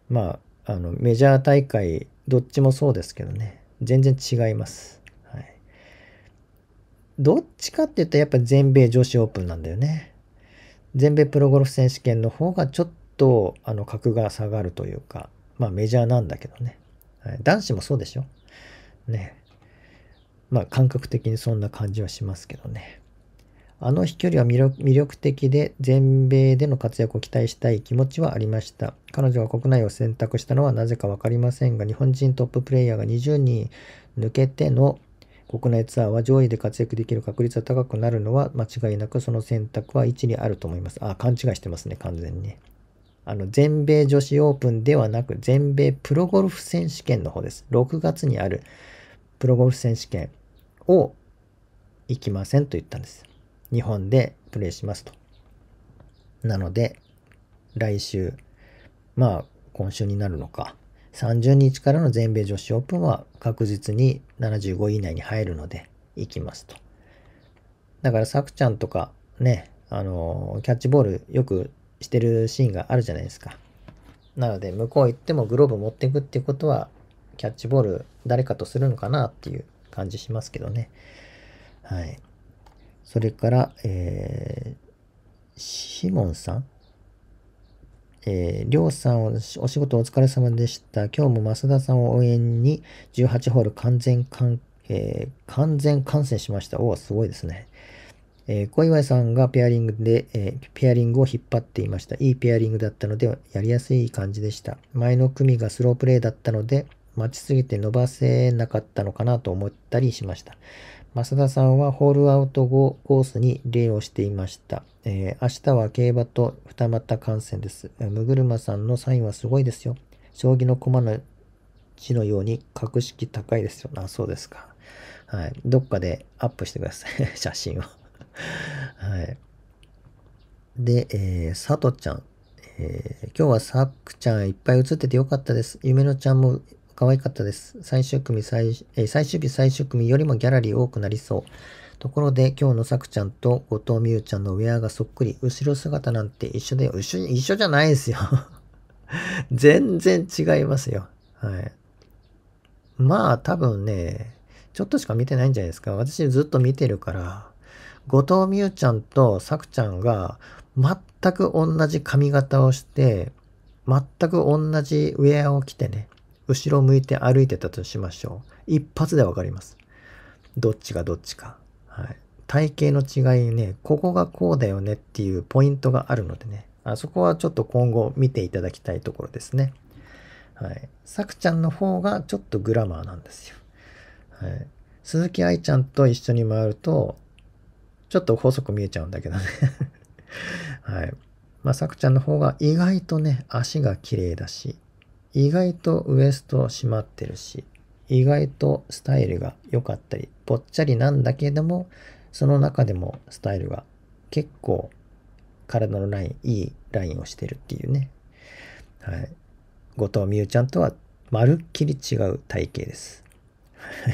Speaker 1: まあ、あの、メジャー大会、どっちもそうですけどね、全然違います。どっちかって言ったらやっぱ全米女子オープンなんだよね。全米プロゴルフ選手権の方がちょっとあの格が下がるというか、まあメジャーなんだけどね。はい、男子もそうでしょ。ね。まあ感覚的にそんな感じはしますけどね。あの飛距離は魅力的で全米での活躍を期待したい気持ちはありました。彼女が国内を選択したのはなぜかわかりませんが、日本人トッププレイヤーが20人抜けての国内ツアーは上位で活躍できる確率が高くなるのは間違いなくその選択は一理あると思います。あ、勘違いしてますね、完全にね。あの、全米女子オープンではなく、全米プロゴルフ選手権の方です。6月にあるプロゴルフ選手権を行きませんと言ったんです。日本でプレイしますと。なので、来週、まあ、今週になるのか。30日からの全米女子オープンは確実に75位以内に入るので行きますと。だから、さくちゃんとかね、あの、キャッチボールよくしてるシーンがあるじゃないですか。なので、向こう行ってもグローブ持っていくっていうことは、キャッチボール誰かとするのかなっていう感じしますけどね。はい。それから、えー、シモンさんえりょうさんお、お仕事お疲れ様でした。今日も増田さんを応援に18ホール完全完、えー、完全観戦しました。おお、すごいですね。えー、小祝さんがペアリングで、えー、ペアリングを引っ張っていました。いいペアリングだったので、やりやすい感じでした。前の組がスロープレイだったので、待ちすぎて伸ばせなかったのかなと思ったりしました。増田さんはホールアウト後コースに礼をしていました。えー、明日は競馬と二股観戦です。むぐるまさんのサインはすごいですよ。将棋の駒の字のように格式高いですよ。な。そうですか。はい。どっかでアップしてください。写真を はい。で、えー、さとちゃん。えー、今日はックちゃんいっぱい写っててよかったです。夢のちゃんも可愛かったです。最終組最、え最終日最終組よりもギャラリー多くなりそう。ところで、今日のさくちゃんと後藤美優ちゃんのウェアがそっくり、後ろ姿なんて一緒で、一緒、一緒じゃないですよ 全然違いますよ。はい。まあ、多分ね、ちょっとしか見てないんじゃないですか。私ずっと見てるから、後藤美優ちゃんとさくちゃんが全く同じ髪型をして、全く同じウェアを着てね、後ろ向いて歩いてたとしましょう。一発でわかります。どっちがどっちか。はい。体型の違いね、ここがこうだよねっていうポイントがあるのでね、あそこはちょっと今後見ていただきたいところですね。はい。さくちゃんの方がちょっとグラマーなんですよ。はい。鈴木愛ちゃんと一緒に回ると、ちょっと細く見えちゃうんだけどね はい。まあ、さくちゃんの方が意外とね、足が綺麗だし、意外とウエスト締まってるし、意外とスタイルが良かったり、ぽっちゃりなんだけれども、その中でもスタイルが結構体のライン、いいラインをしてるっていうね。はい。後藤美優ちゃんとはまるっきり違う体型です。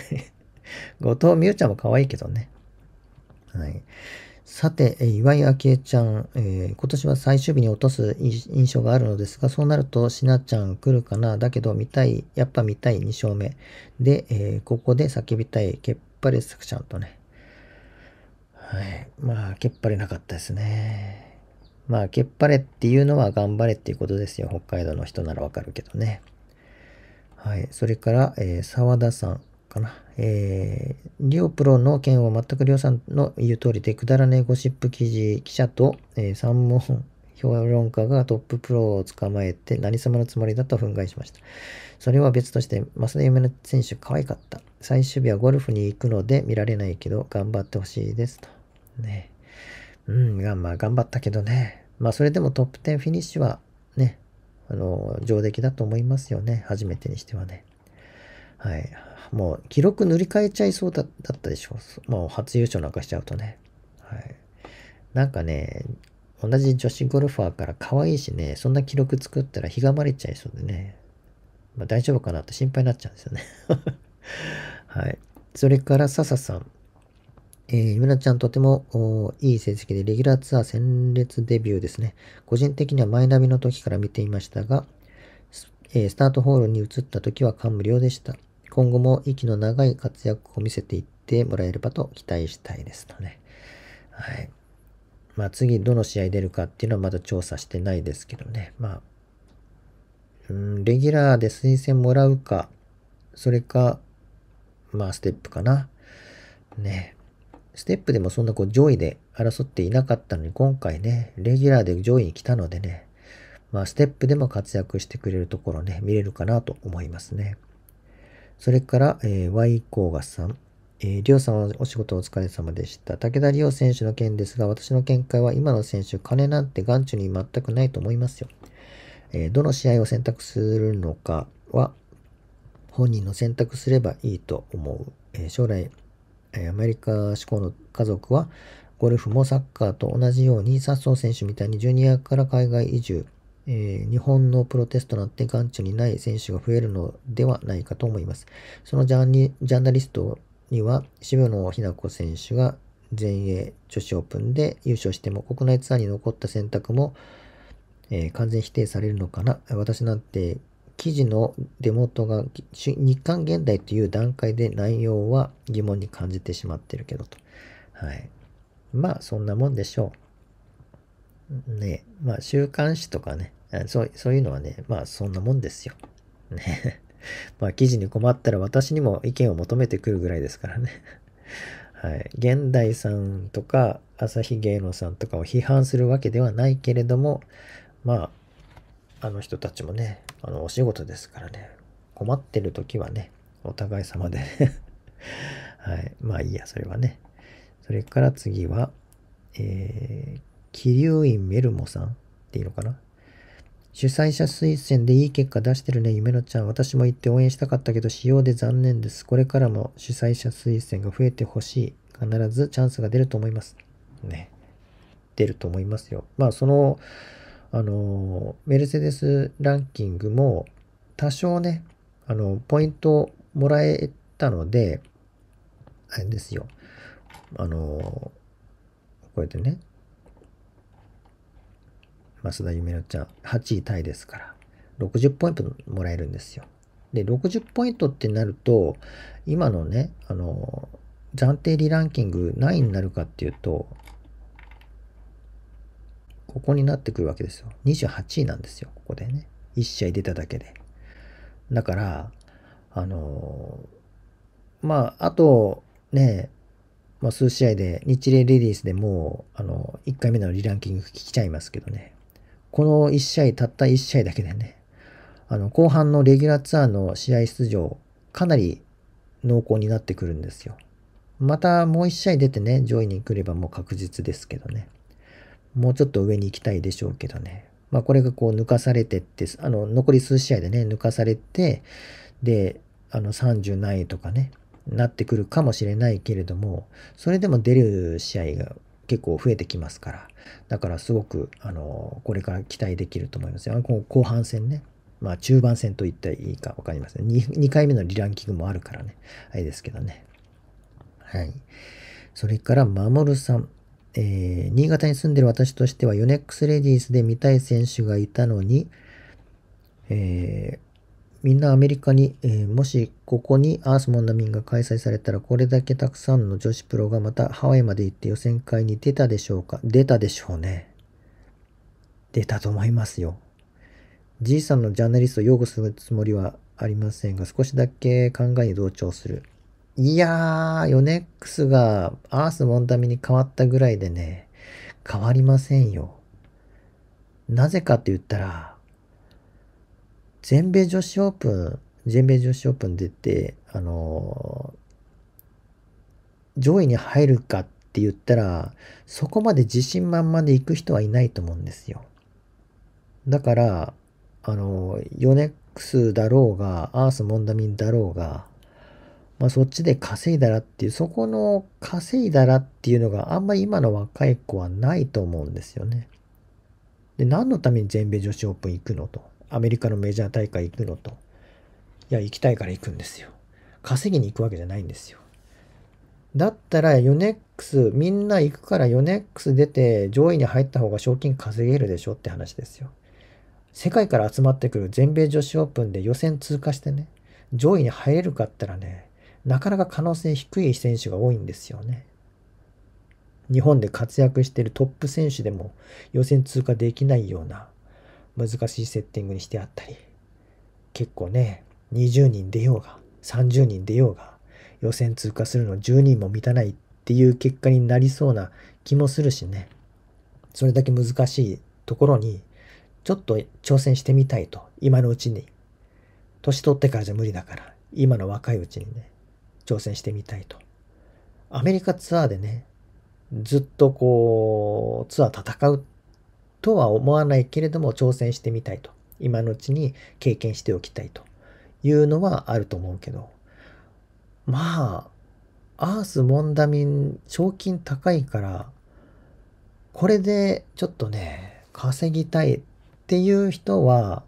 Speaker 1: 後藤美優ちゃんも可愛いけどね。はい。さて、岩井明恵ちゃん、えー、今年は最終日に落とす印象があるのですが、そうなると、しなちゃん来るかなだけど、見たい、やっぱ見たい2勝目。で、えー、ここで叫びたい、けっぱれさくちゃんとね。はい。まあ、けっぱれなかったですね。まあ、けっぱれっていうのは頑張れっていうことですよ。北海道の人ならわかるけどね。はい。それから、えー、沢田さん。かな。えー、リオプロの件を全くリオさんの言う通りで、くだらねえゴシップ記事、記者と、えー、三問評論家がトッププロを捕まえて、何様のつもりだと憤慨しました。それは別として、す。田夢の選手、可愛かった。最終日はゴルフに行くので見られないけど、頑張ってほしいです。と。ね。うん、まあ、頑張ったけどね。まあ、それでもトップ10フィニッシュは、ね、あの、上出来だと思いますよね。初めてにしてはね。はい。もう記録塗り替えちゃいそうだったでしょう。もう初優勝なんかしちゃうとね。はい。なんかね、同じ女子ゴルファーから可愛いしね、そんな記録作ったらひがまれちゃいそうでね、まあ、大丈夫かなって心配になっちゃうんですよね はい。それから、笹さん。えー、ゆめなちゃんとてもいい成績でレギュラーツアー戦列デビューですね。個人的にはマイナビの時から見ていましたが、えー、スタートホールに移った時は感無量でした。今後も息の長い活躍を見せていってもらえればと期待したいですとね。はい。まあ次どの試合出るかっていうのはまだ調査してないですけどね。まあ、うん、レギュラーで推薦もらうか、それか、まあステップかな。ね。ステップでもそんなこう上位で争っていなかったのに、今回ね、レギュラーで上位に来たのでね、まあステップでも活躍してくれるところね、見れるかなと思いますね。それから、えー、Y 甲賀さん。えー、リょさんはお仕事お疲れ様でした。武田リオ選手の件ですが、私の見解は今の選手、金なんて眼中に全くないと思いますよ。えー、どの試合を選択するのかは、本人の選択すればいいと思う。えー、将来、えアメリカ志向の家族は、ゴルフもサッカーと同じように、笹生選手みたいにジュニアから海外移住、えー、日本のプロテストなんて眼中にない選手が増えるのではないかと思います。そのジャジャーナリストには渋野日向子選手が全英女子オープンで優勝しても国内ツアーに残った選択も、えー、完全否定されるのかな。私なんて記事の出元が日刊現代という段階で内容は疑問に感じてしまってるけどと。はい。まあそんなもんでしょう。ね、まあ週刊誌とかね、そうそういうのはね、まあそんなもんですよ。ね。まあ記事に困ったら私にも意見を求めてくるぐらいですからね。はい。現代さんとか朝日芸能さんとかを批判するわけではないけれども、まあ、あの人たちもね、あのお仕事ですからね、困ってる時はね、お互い様で はい。まあいいや、それはね。それから次は、えー桐生院メルモさんっていうのかな主催者推薦でいい結果出してるね、夢のちゃん。私も行って応援したかったけど、仕様で残念です。これからも主催者推薦が増えてほしい。必ずチャンスが出ると思います。ね。出ると思いますよ。まあ、その、あの、メルセデスランキングも、多少ね、あの、ポイントもらえたので、あれですよ。あの、こうやってね、増田夢乃ちゃん、8位タイですから、60ポイントもらえるんですよ。で、60ポイントってなると、今のね、あの、暫定リランキング何位になるかっていうと、ここになってくるわけですよ。28位なんですよ、ここでね。1試合出ただけで。だから、あのまあ、あと、ね、まあ、数試合で、日例レディースでもう、あの、1回目のリランキング聞きちゃいますけどね。この1試合、たった1試合だけでね、あの、後半のレギュラーツアーの試合出場、かなり濃厚になってくるんですよ。またもう1試合出てね、上位に来ればもう確実ですけどね。もうちょっと上に行きたいでしょうけどね。まあこれがこう抜かされてって、あの、残り数試合でね、抜かされて、で、あの30何位とかね、なってくるかもしれないけれども、それでも出る試合が結構増えてきますから、だからすごく、あの、これから期待できると思いますよ。後半戦ね、まあ中盤戦と言っていいか分かりません、ね。2, 回目のリランキングもあるからね、あれですけどね。はい。それから、まもるさん。えー、新潟に住んでる私としては、ヨネックスレディースで見たい選手がいたのに、えーみんなアメリカに、えー、もしここにアースモンダミンが開催されたら、これだけたくさんの女子プロがまたハワイまで行って予選会に出たでしょうか出たでしょうね。出たと思いますよ。じいさんのジャーナリストを擁護するつもりはありませんが、少しだけ考えに同調する。いやー、ヨネックスがアースモンダミンに変わったぐらいでね、変わりませんよ。なぜかって言ったら、全米女子オープン、全米女子オープン出て、あのー、上位に入るかって言ったら、そこまで自信満々で行く人はいないと思うんですよ。だから、あのー、ヨネックスだろうが、アースモンダミンだろうが、まあ、そっちで稼いだらっていう、そこの稼いだらっていうのがあんまり今の若い子はないと思うんですよね。で、何のために全米女子オープン行くのと。アメリカのメジャー大会行くのと、いや、行きたいから行くんですよ。稼ぎに行くわけじゃないんですよ。だったらヨネックス、みんな行くからヨネックス出て上位に入った方が賞金稼げるでしょって話ですよ。世界から集まってくる全米女子オープンで予選通過してね、上位に入れるかったらね、なかなか可能性低い選手が多いんですよね。日本で活躍しているトップ選手でも予選通過できないような難しいセッティングにしてあったり結構ね20人出ようが30人出ようが予選通過するの10人も満たないっていう結果になりそうな気もするしねそれだけ難しいところにちょっと挑戦してみたいと今のうちに年取ってからじゃ無理だから今の若いうちにね挑戦してみたいとアメリカツアーでねずっとこうツアー戦うとは思わないけれども挑戦してみたいと今のうちに経験しておきたいというのはあると思うけどまあアースモンダミン賞金高いからこれでちょっとね稼ぎたいっていう人は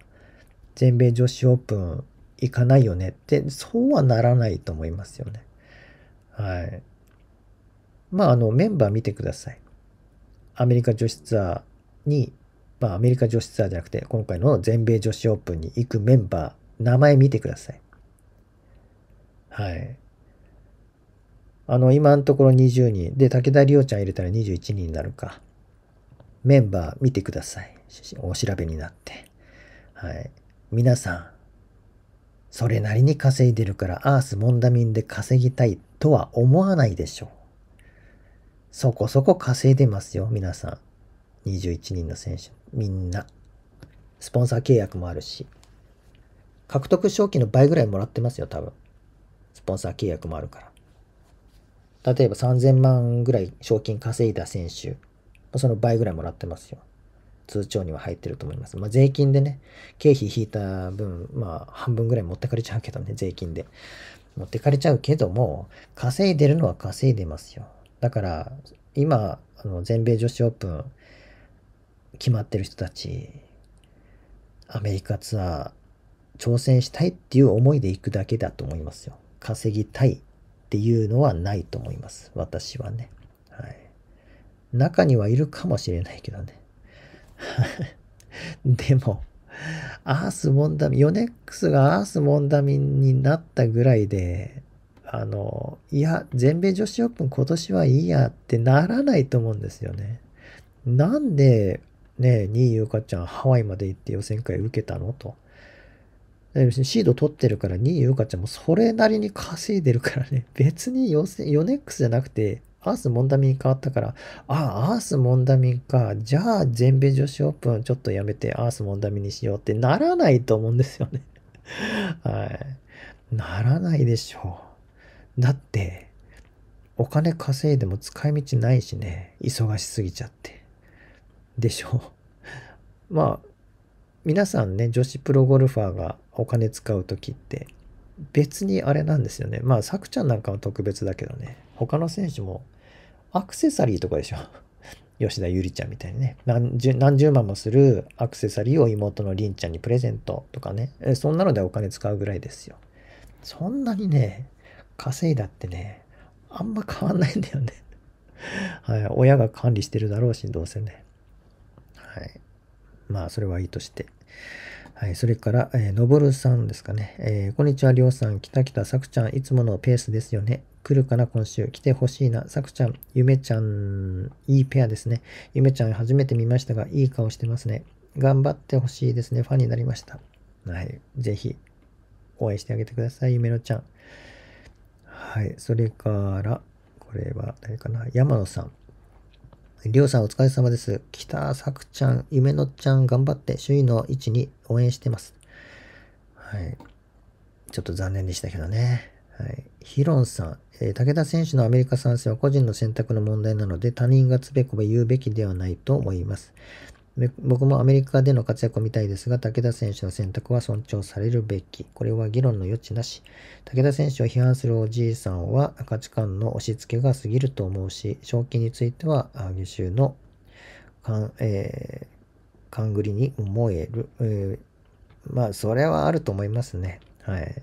Speaker 1: 全米女子オープン行かないよねってそうはならないと思いますよねはいまああのメンバー見てくださいアメリカ女子ツアーに、まあ、アメリカ女子ツアーじゃなくて、今回の全米女子オープンに行くメンバー、名前見てください。はい。あの、今のところ20人。で、武田理央ちゃん入れたら21人になるか。メンバー見てください。お調べになって。はい。皆さん、それなりに稼いでるから、アースモンダミンで稼ぎたいとは思わないでしょう。そこそこ稼いでますよ、皆さん。21人の選手、みんな。スポンサー契約もあるし。獲得賞金の倍ぐらいもらってますよ、多分。スポンサー契約もあるから。例えば3000万ぐらい賞金稼いだ選手、その倍ぐらいもらってますよ。通帳には入ってると思います。まあ、税金でね、経費引いた分、まあ、半分ぐらい持ってかれちゃうけどね、税金で。持ってかれちゃうけども、稼いでるのは稼いでますよ。だから、今、あの全米女子オープン決まってる人たち、アメリカツアー挑戦したいっていう思いで行くだけだと思いますよ。稼ぎたいっていうのはないと思います。私はね。はい。中にはいるかもしれないけどね。でも、アース・モンダミン、ヨネックスがアース・モンダミンになったぐらいで、あの、いや、全米女子オープン今年はいいやってならないと思うんですよね。なんでね、え、にゆうかちゃんハワイまで行って予選会受けたのと。別にシード取ってるからにゆうかちゃんもそれなりに稼いでるからね、別に予選、ヨネックスじゃなくて、アース・モンダミン変わったから、ああ、アース・モンダミンか。じゃあ、全米女子オープンちょっとやめて、アース・モンダミンにしようってならないと思うんですよね。はい。ならないでしょう。だって、お金稼いでも使い道ないしね、忙しすぎちゃって。でしょう まあ、皆さんね、女子プロゴルファーがお金使う時って、別にあれなんですよね。まあ、さくちゃんなんかは特別だけどね、他の選手もアクセサリーとかでしょ。吉田ゆりちゃんみたいにね何十、何十万もするアクセサリーを妹のりんちゃんにプレゼントとかね、そんなのでお金使うぐらいですよ。そんなにね、稼いだってね、あんま変わんないんだよね。はい、親が管理してるだろうし、どうせね。はい。まあ、それはいいとして。はい。それから、えー、のぼるさんですかね。えー、こんにちは、りょうさん。きたきた、さくちゃん。いつものペースですよね。来るかな、今週。来てほしいな。さくちゃん、ゆめちゃん、いいペアですね。ゆめちゃん、初めて見ましたが、いい顔してますね。頑張ってほしいですね。ファンになりました。はい。ぜひ、応援してあげてください、ゆめのちゃん。はい。それから、これは誰かな山野さん。りょうさんお疲れ様です。北さくちゃん、夢のちゃん頑張って首位の位置に応援してます。はい。ちょっと残念でしたけどね。はい。ヒロンさん、えー、武田選手のアメリカ参戦は個人の選択の問題なので他人がつべこべ言うべきではないと思います。僕もアメリカでの活躍を見たいですが、武田選手の選択は尊重されるべき。これは議論の余地なし。武田選手を批判するおじいさんは価値観の押し付けが過ぎると思うし、賞金については、義州の勘、えー、勘繰りに思える。えー、まあ、それはあると思いますね。はい。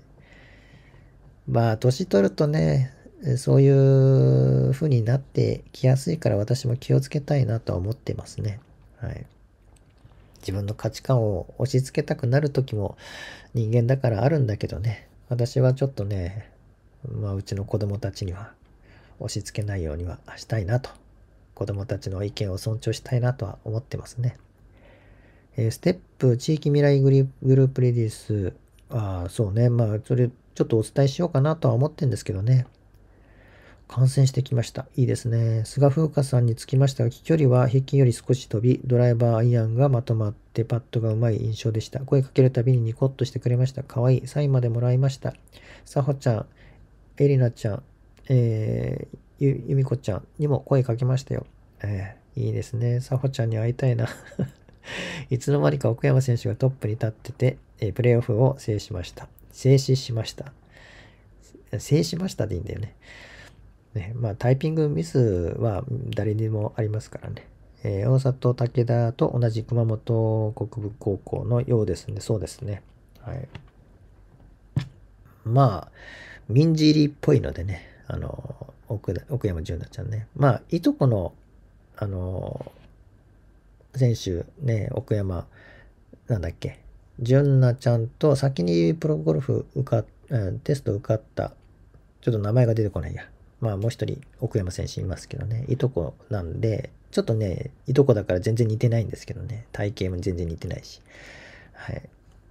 Speaker 1: まあ、年取るとね、そういう風になってきやすいから私も気をつけたいなとは思ってますね。はい。自分の価値観を押し付けたくなる時も人間だからあるんだけどね私はちょっとねまあうちの子供たちには押し付けないようにはしたいなと子供たちの意見を尊重したいなとは思ってますね。えー、ステップ地域未来グループレディースああそうねまあそれちょっとお伝えしようかなとは思ってんですけどね感染してきました。いいですね。菅風花さんにつきましたが、飛距離は平均より少し飛び、ドライバーアイアンがまとまってパッドがうまい印象でした。声かけるたびにニコッとしてくれました。かわいい。サインまでもらいました。さほちゃん、エリナちゃん、えー、ゆ、ゆみこちゃんにも声かけましたよ。えー、いいですね。さほちゃんに会いたいな いつの間にか奥山選手がトップに立ってて、えー、プレーオフを制しました。制止しました。制しましたでいいんだよね。ね、まあタイピングミスは誰にもありますからね。えー、大里武田と同じ熊本国分高校のようですね。そうですね。はい。まあ、民事入りっぽいのでね、あの、奥奥山純奈ちゃんね。まあ、いとこの、あの、選手、ね、奥山、なんだっけ、純奈ちゃんと先にプロゴルフ受かテスト受かった、ちょっと名前が出てこないや。まあもう一人奥山選手いますけどね、いとこなんで、ちょっとね、いとこだから全然似てないんですけどね、体型も全然似てないし。はい。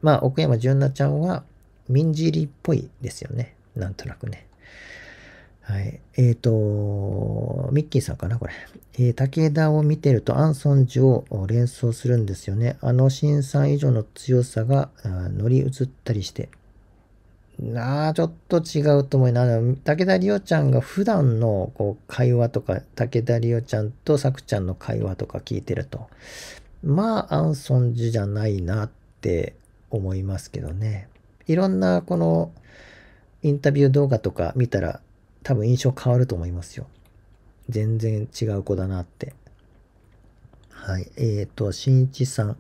Speaker 1: まあ奥山純奈ちゃんは、民ンジっぽいですよね。なんとなくね。はい。えっ、ー、と、ミッキーさんかな、これ。えー、武田を見てるとアンソンジを連想するんですよね。あの新さん以上の強さが乗り移ったりして、なあ、ちょっと違うと思いな。武田理央ちゃんが普段のこう会話とか、武田理央ちゃんとさくちゃんの会話とか聞いてると、まあ、アンソンジじゃないなって思いますけどね。いろんなこのインタビュー動画とか見たら多分印象変わると思いますよ。全然違う子だなって。はい。えっ、ー、と、しんいちさん。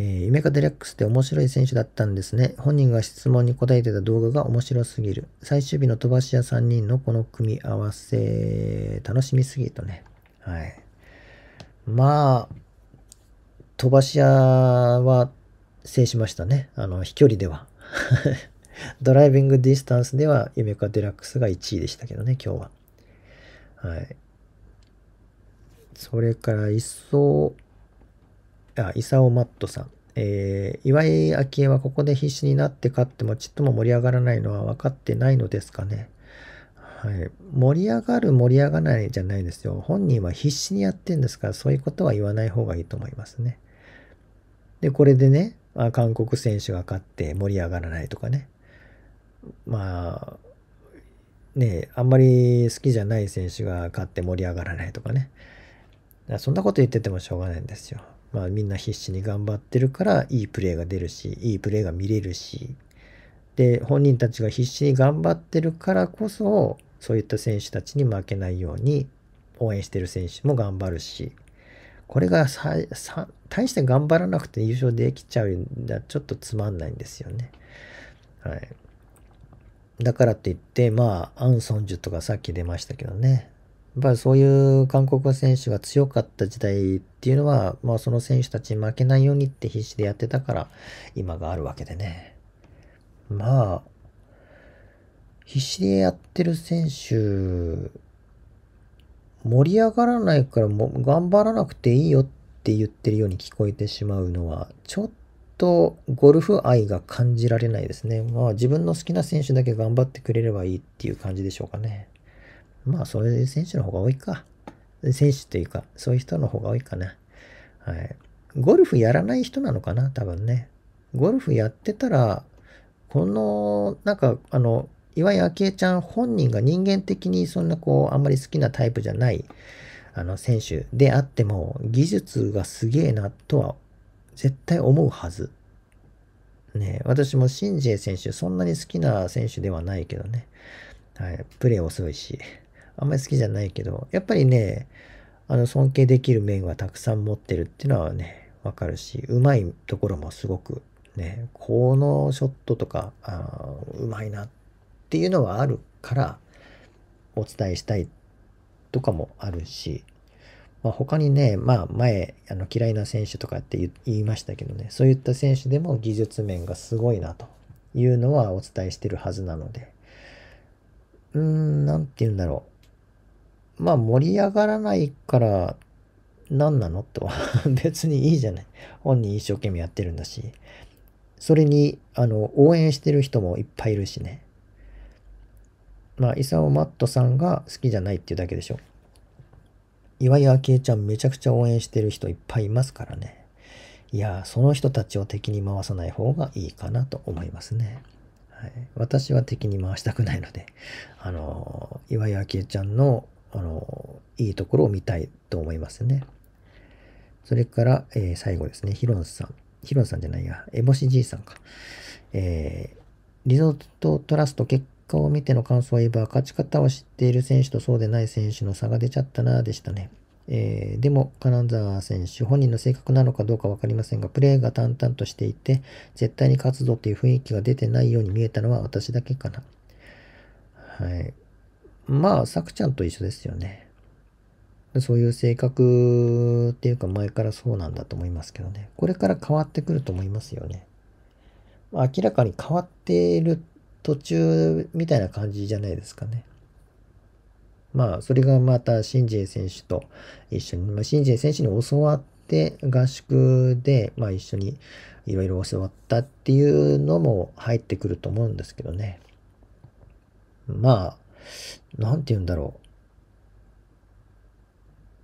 Speaker 1: えー、夢かデラックスって面白い選手だったんですね。本人が質問に答えてた動画が面白すぎる。最終日の飛ばし屋3人のこの組み合わせ、楽しみすぎとね。はい。まあ、飛ばし屋は制しましたね。あの、飛距離では。ドライビングディスタンスでは、夢かデラックスが1位でしたけどね、今日は。はい。それから、一層、あ、イサオ・マットさん。えー、岩井明恵はここで必死になって勝ってもちっとも盛り上がらないのは分かってないのですかね。はい、盛り上がる盛り上がらないじゃないですよ。本人は必死にやってんですから、そういうことは言わない方がいいと思いますね。で、これでね、あ韓国選手が勝って盛り上がらないとかね。まあ、ねあんまり好きじゃない選手が勝って盛り上がらないとかね。そんなこと言っててもしょうがないんですよ。まあみんな必死に頑張ってるからいいプレーが出るし、いいプレーが見れるし、で、本人たちが必死に頑張ってるからこそ、そういった選手たちに負けないように応援してる選手も頑張るし、これがささ大して頑張らなくて優勝できちゃうんだちょっとつまんないんですよね。はい。だからって言って、まあ、アン・ソンジュとかさっき出ましたけどね。っぱりそういう韓国選手が強かった時代っていうのは、まあ、その選手たちに負けないようにって必死でやってたから今があるわけでね。まあ、必死でやってる選手、盛り上がらないからも頑張らなくていいよって言ってるように聞こえてしまうのは、ちょっとゴルフ愛が感じられないですね。まあ自分の好きな選手だけ頑張ってくれればいいっていう感じでしょうかね。まあ、そういう選手の方が多いか。選手というか、そういう人の方が多いかな。はい。ゴルフやらない人なのかな、多分ね。ゴルフやってたら、この、なんか、あの、岩井明恵ちゃん本人が人間的にそんなこう、あんまり好きなタイプじゃない、あの、選手であっても、技術がすげえなとは、絶対思うはず。ね、私もシンジエ選手、そんなに好きな選手ではないけどね。はい、プレー遅いし。あんまり好きじゃないけど、やっぱりね、あの、尊敬できる面はたくさん持ってるっていうのはね、わかるし、うまいところもすごくね、このショットとか、あうまいなっていうのはあるから、お伝えしたいとかもあるし、まあ、他にね、まあ前、あの嫌いな選手とかって言いましたけどね、そういった選手でも技術面がすごいなというのはお伝えしてるはずなので、うーん、なんて言うんだろう。まあ盛り上がらないから何なのと 別にいいじゃない本人一生懸命やってるんだしそれにあの応援してる人もいっぱいいるしねまあ伊サマットさんが好きじゃないっていうだけでしょ岩井明恵ちゃんめちゃくちゃ応援してる人いっぱいいますからねいやその人たちを敵に回さない方がいいかなと思いますね、はい、私は敵に回したくないのであの岩井明恵ちゃんのあの、いいところを見たいと思いますね。それから、えー、最後ですね、ヒロンさん。ヒロンさんじゃないや、エボシじいさんか。えー、リゾートトラスト結果を見ての感想を言えば、勝ち方を知っている選手とそうでない選手の差が出ちゃったなでしたね。えー、でも、金沢選手、本人の性格なのかどうか分かりませんが、プレーが淡々としていて、絶対に勝つぞという雰囲気が出てないように見えたのは私だけかな。はい。まあ、さくちゃんと一緒ですよね。そういう性格っていうか前からそうなんだと思いますけどね。これから変わってくると思いますよね。明らかに変わっている途中みたいな感じじゃないですかね。まあ、それがまたシン・ジ選手と一緒に、まあ、シン・ジ選手に教わって合宿で、まあ、一緒にいろいろ教わったっていうのも入ってくると思うんですけどね。まあ、なんて言うんだろ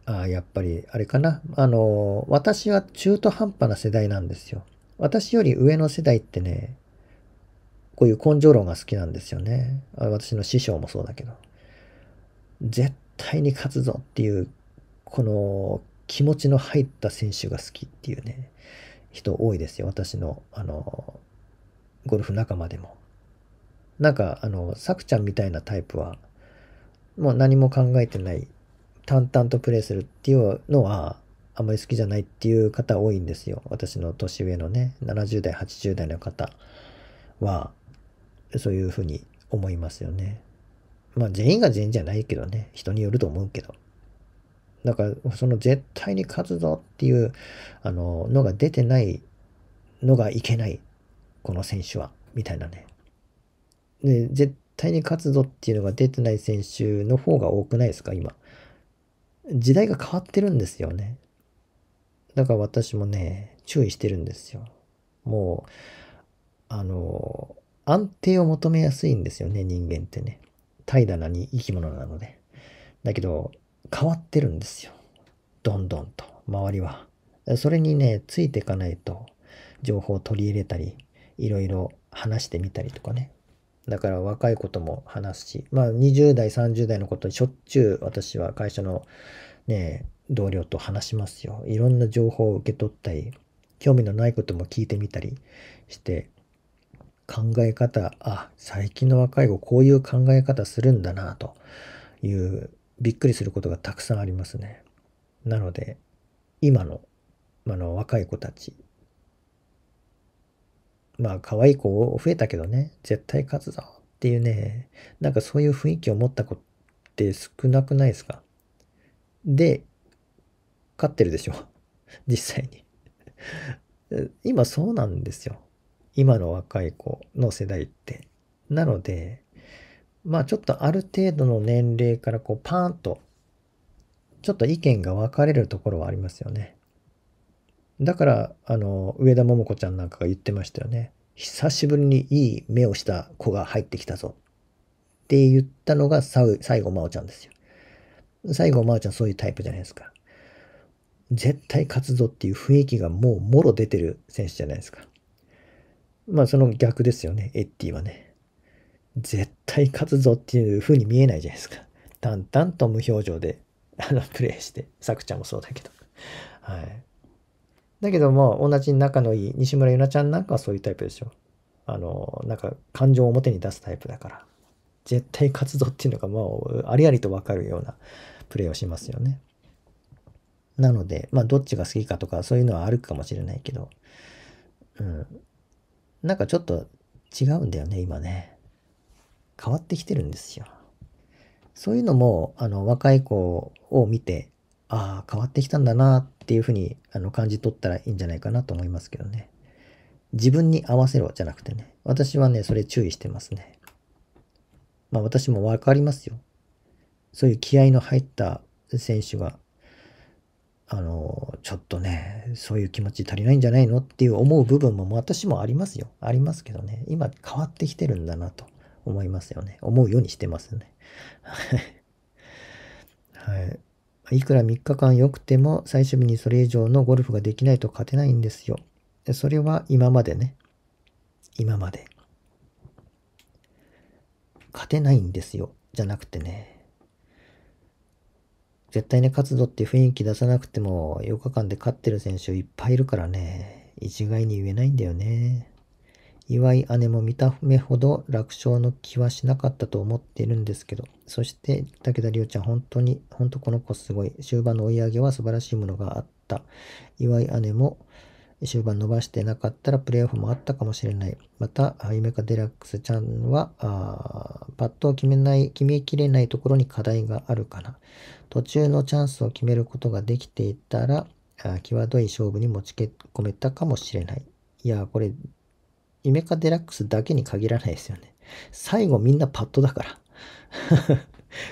Speaker 1: う。ああ、やっぱり、あれかな。あの、私は中途半端な世代なんですよ。私より上の世代ってね、こういう根性論が好きなんですよね。私の師匠もそうだけど。絶対に勝つぞっていう、この気持ちの入った選手が好きっていうね、人多いですよ。私の、あの、ゴルフ仲間でも。なんか、あの、さくちゃんみたいなタイプは、もう何も考えてない、淡々とプレイするっていうのは、あんまり好きじゃないっていう方多いんですよ。私の年上のね、70代、80代の方は、そういうふうに思いますよね。まあ全員が全員じゃないけどね、人によると思うけど。だから、その絶対に勝つぞっていう、あの、のが出てないのがいけない、この選手は、みたいなね。で、絶対に勝つぞっていうのが出てない選手の方が多くないですか、今。時代が変わってるんですよね。だから私もね、注意してるんですよ。もう、あの、安定を求めやすいんですよね、人間ってね。怠惰なに生き物なので。だけど、変わってるんですよ。どんどんと、周りは。それにね、ついていかないと、情報を取り入れたり、いろいろ話してみたりとかね、だから若いことも話すし、まあ20代、30代のことしょっちゅう私は会社のね、同僚と話しますよ。いろんな情報を受け取ったり、興味のないことも聞いてみたりして、考え方、あ、最近の若い子こういう考え方するんだなというびっくりすることがたくさんありますね。なので、今のあの若い子たちまあ可愛い子増えたけどね、絶対勝つぞっていうね、なんかそういう雰囲気を持った子って少なくないですかで、勝ってるでしょ 実際に 今そうなんですよ。今の若い子の世代って。なので、まあちょっとある程度の年齢からこうパーンと、ちょっと意見が分かれるところはありますよね。だから、あの、上田桃子ちゃんなんかが言ってましたよね。久しぶりにいい目をした子が入ってきたぞ。って言ったのが最後、真央ちゃんですよ。最後、真央ちゃんそういうタイプじゃないですか。絶対勝つぞっていう雰囲気がもうもろ出てる選手じゃないですか。まあその逆ですよね、エッティはね。絶対勝つぞっていう風に見えないじゃないですか。淡々と無表情であのプレイして、さくちゃんもそうだけど。はい。だけども、同じ仲のいい西村ゆなちゃんなんかはそういうタイプでしょ。あの、なんか感情を表に出すタイプだから、絶対活動っていうのがもうありありとわかるようなプレーをしますよね。なので、まあどっちが好きかとかそういうのはあるかもしれないけど、うん。なんかちょっと違うんだよね、今ね。変わってきてるんですよ。そういうのも、あの、若い子を見て、ああ、変わってきたんだなっっていうふうにあの感じ取ったらいいんじゃないかなと思いますけどね。自分に合わせろじゃなくてね。私はね、それ注意してますね。まあ私もわかりますよ。そういう気合の入った選手が、あの、ちょっとね、そういう気持ち足りないんじゃないのっていう思う部分も私もありますよ。ありますけどね。今変わってきてるんだなと思いますよね。思うようにしてますよね。はい。いくら3日間良くても最終日にそれ以上のゴルフができないと勝てないんですよ。それは今までね。今まで。勝てないんですよ。じゃなくてね。絶対ね、勝つぞって雰囲気出さなくても、8日間で勝ってる選手いっぱいいるからね、一概に言えないんだよね。岩井姉も見た目ほど楽勝の気はしなかったと思っているんですけど、そして武田竜ちゃん、本当に、本当この子すごい。終盤の追い上げは素晴らしいものがあった。岩井姉も終盤伸ばしてなかったらプレーオフもあったかもしれない。また、夢かデラックスちゃんは、パットを決めない、決めきれないところに課題があるかな。途中のチャンスを決めることができていたら、際どい勝負に持ち込めたかもしれない。いやこれイメカデラックスだけに限らないですよね。最後みんなパッドだから。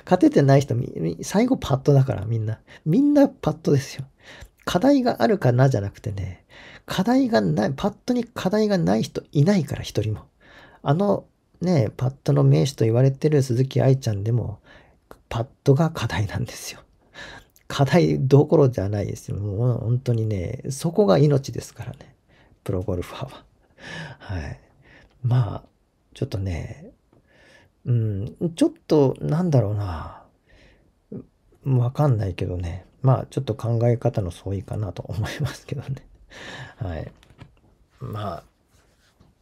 Speaker 1: 勝ててない人、最後パッドだからみんな。みんなパッドですよ。課題があるかなじゃなくてね、課題がない、パッドに課題がない人いないから一人も。あのね、パッドの名手と言われてる鈴木愛ちゃんでも、パッドが課題なんですよ。課題どころじゃないですよ。もう本当にね、そこが命ですからね。プロゴルファーは。はい。まあ、ちょっとね、うん、ちょっと、なんだろうな。わかんないけどね。まあ、ちょっと考え方の相違かなと思いますけどね。はい。まあ、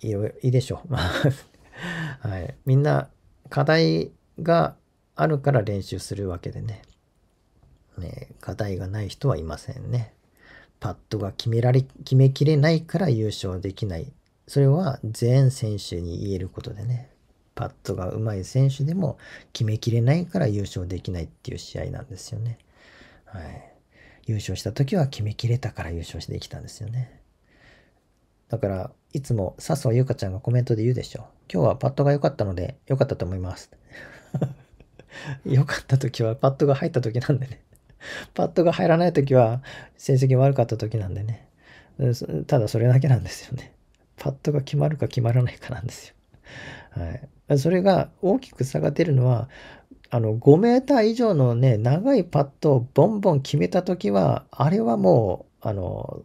Speaker 1: いいいいでしょう。はい。みんな、課題があるから練習するわけでね。ね課題がない人はいませんね。パッドが決められ、決めきれないから優勝できないそれは全選手に言えることでね、パットが上手い選手でも決めきれないから優勝できないっていう試合なんですよね。はい。優勝した時は決めきれたから優勝してきたんですよね。だから、いつも笹生優香ちゃんがコメントで言うでしょ。今日はパットが良かったので良かったと思います。良かった時はパットが入った時なんでね。パットが入らない時は成績悪かった時なんでね。ただそれだけなんですよね。パッドが決まるか決まらないかなんですよ。はい、それが大きく差が出るのはあの5メーター以上のね長いパッドをボンボン決めた時はあれはもうあの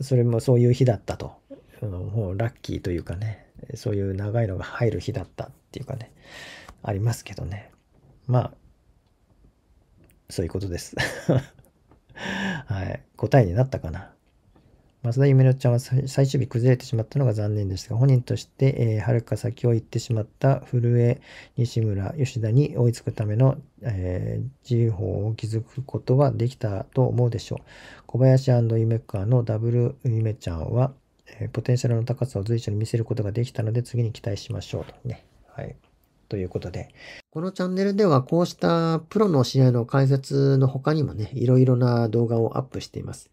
Speaker 1: それもそういう日だったと、うん、もうラッキーというかねそういう長いのが入る日だったっていうかねありますけどねまあそういうことです はい答えになったかな増田夢乃ちゃんは最終日崩れてしまったのが残念ですが、本人として、えー、はるか先を行ってしまった古江、西村、吉田に追いつくための、えー、自法を築くことはできたと思うでしょう。小林夢川のダブル夢ちゃんは、えー、ポテンシャルの高さを随所に見せることができたので、次に期待しましょうとね。はい。ということで、このチャンネルではこうしたプロの試合の解説の他にもね、いろいろな動画をアップしています。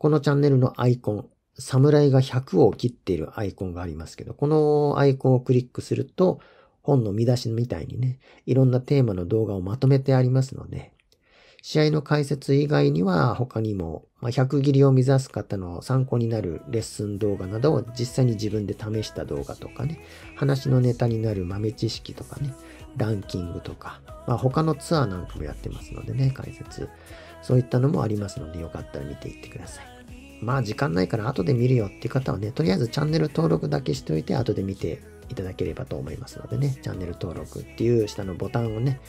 Speaker 1: このチャンネルのアイコン、侍が100を切っているアイコンがありますけど、このアイコンをクリックすると、本の見出しみたいにね、いろんなテーマの動画をまとめてありますので、試合の解説以外には他にも、ま100切りを目指す方の参考になるレッスン動画などを実際に自分で試した動画とかね、話のネタになる豆知識とかね、ランキングとか、まあ、他のツアーなんかもやってますのでね、解説。そういったのもありますので、よかったら見ていってください。まあ時間ないから後で見るよっていう方はね、とりあえずチャンネル登録だけしておいて後で見ていただければと思いますのでね、チャンネル登録っていう下のボタンをね、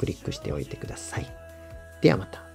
Speaker 1: クリックしておいてください。ではまた。